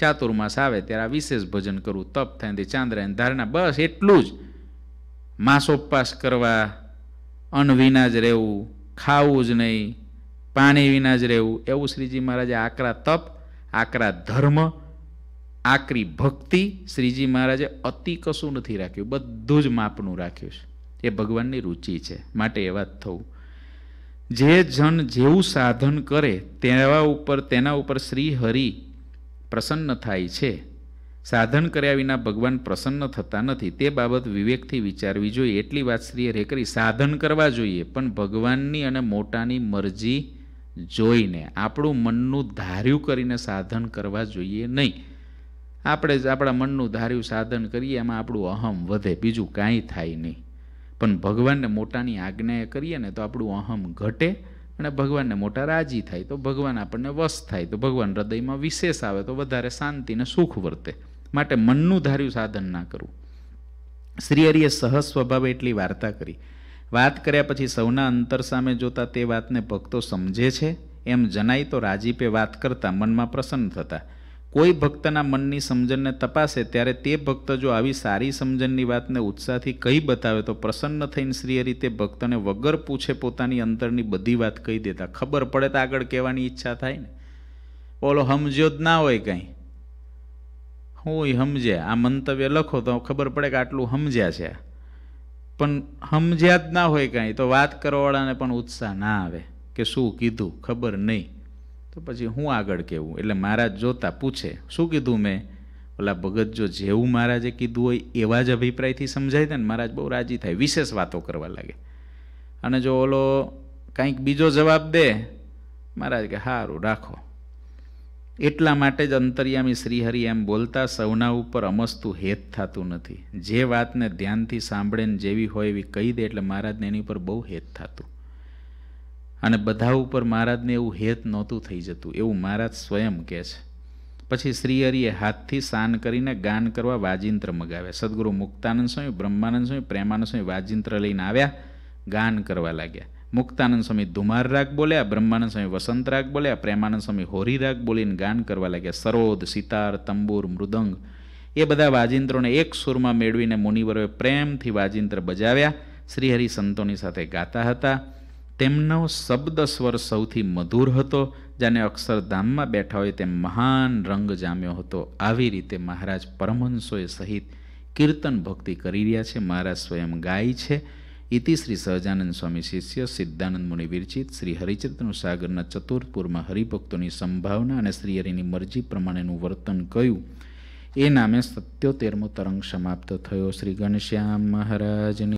S1: ચાતુર્માસ આવે ત્યારે આ વિશેષ ભજન કરવું તપ થાય તે ચાંદ્રાયણ ધારણા બસ એટલું જ માસોપવાસ કરવા અન્ન વિના જ રહેવું ખાવું જ નહીં પાણી વિના જ રહેવું એવું શ્રીજી મહારાજે આકરા તપ આકરા ધર્મ આકરી ભક્તિ શ્રીજી મહારાજે અતિ કશું નથી રાખ્યું બધું જ માપનું રાખ્યું છે એ ભગવાનની રુચિ છે માટે એવા જ થવું જે જન જેવું સાધન કરે તેવા ઉપર તેના ઉપર શ્રી હરિ પ્રસન્ન થાય છે સાધન કર્યા વિના ભગવાન પ્રસન્ન થતા નથી તે બાબત વિવેકથી વિચારવી જોઈએ એટલી વાત શ્રીએ રેકરી સાધન કરવા જોઈએ પણ ભગવાનની અને મોટાની મરજી જોઈને આપણું મનનું ધાર્યું કરીને સાધન કરવા જોઈએ નહીં આપણે જ આપણા મનનું ધાર્યું સાધન કરીએ એમાં આપણું અહમ વધે બીજું કાંઈ થાય નહીં પણ ભગવાનને મોટાની આજ્ઞાએ કરીએ ને તો આપણું અહમ ઘટે અને ભગવાનને મોટા રાજી થાય તો ભગવાન આપણને વશ થાય તો ભગવાન હૃદયમાં વિશેષ આવે તો વધારે શાંતિને સુખ વર્તે માટે મનનું ધાર્યું સાધન ના કરવું શ્રી હરિએ સહજ સ્વભાવે એટલી વાર્તા કરી વાત કર્યા પછી સૌના અંતર સામે જોતા તે વાતને ભક્તો સમજે છે એમ જણાય તો રાજીપે વાત કરતા મનમાં પ્રસન્ન થતા કોઈ ભક્તના મનની સમજણને તપાસે ત્યારે તે ભક્ત જો આવી સારી સમજણની વાતને ઉત્સાહથી કહી બતાવે તો પ્રસન્ન થઈને શ્રીહરિ તે ભક્તને વગર પૂછે પોતાની અંતરની બધી વાત કહી દેતા ખબર પડે તો આગળ કહેવાની ઈચ્છા થાય ને ઓલો સમજ્યો જ ના હોય કંઈ હું સમજ્યા આ મંતવ્ય લખો તો ખબર પડે કે આટલું સમજ્યા છે પણ સમજ્યા જ ના હોય કાંઈ તો વાત કરવાવાળાને પણ ઉત્સાહ ના આવે કે શું કીધું ખબર નહીં તો પછી હું આગળ કહેવું એટલે મહારાજ જોતા પૂછે શું કીધું મેં ઓલા ભગત જો જેવું મહારાજે કીધું હોય એવા જ અભિપ્રાયથી સમજાય ને મહારાજ બહુ રાજી થાય વિશેષ વાતો કરવા લાગે અને જો ઓલો કાંઈક બીજો જવાબ દે મહારાજ કે સારું રાખો એટલા માટે જ અંતર્યામી શ્રીહરિ એમ બોલતા સૌના ઉપર અમસ્તું હેત થતું નથી જે વાતને ધ્યાનથી સાંભળે ને જેવી હોય એવી કહી દે એટલે મહારાજને એની ઉપર બહુ હેત થતું અને બધા ઉપર મહારાજને એવું હેત નહોતું થઈ જતું એવું મહારાજ સ્વયં કહે છે પછી શ્રીહરિએ હાથથી સાન કરીને ગાન કરવા વાજિંત્ર મગાવ્યા સદગુરુ મુક્તાનંદ સ્વામી બ્રહ્માનંદ સ્વામી પ્રેમાનંદ સ્વામી વાજિંત્ર લઈને આવ્યા ગાન કરવા લાગ્યા મુક્તાનંદ સ્વામી ધુમાર રાગ બોલ્યા બ્રહ્માનંદ સ્વામી વસંત રાગ બોલ્યા પ્રેમાનંદ સ્વામી હોરી રાગ બોલીને ગાન કરવા લાગ્યા સરોદ સિતાર તંબુર મૃદંગ એ બધા વાજિંત્રોને એક સુરમાં મેળવીને મુનિવરોએ પ્રેમથી વાજિંત્ર બજાવ્યા શ્રીહરિ સંતોની સાથે ગાતા હતા તેમનો શબ્દ સ્વર સૌથી મધુર હતો જાને અક્ષરધામમાં બેઠા હોય તેમ મહાન રંગ જામ્યો હતો આવી રીતે મહારાજ પરમહંસોએ સહિત કીર્તન ભક્તિ કરી રહ્યા છે મહારાજ સ્વયં ગાય છે ઇતિ શ્રી સહજાનંદ સ્વામી શિષ્ય સિદ્ધાનંદ મુનિ વિરચિત શ્રી હરિચરિત્રનું સાગરના ચતુર્પુરમાં હરિભક્તોની સંભાવના અને શ્રી શ્રીહરિની મરજી પ્રમાણેનું વર્તન કહ્યું એ નામે સત્યોતેરમો તરંગ સમાપ્ત થયો શ્રી ગણશ્યામ મહારાજની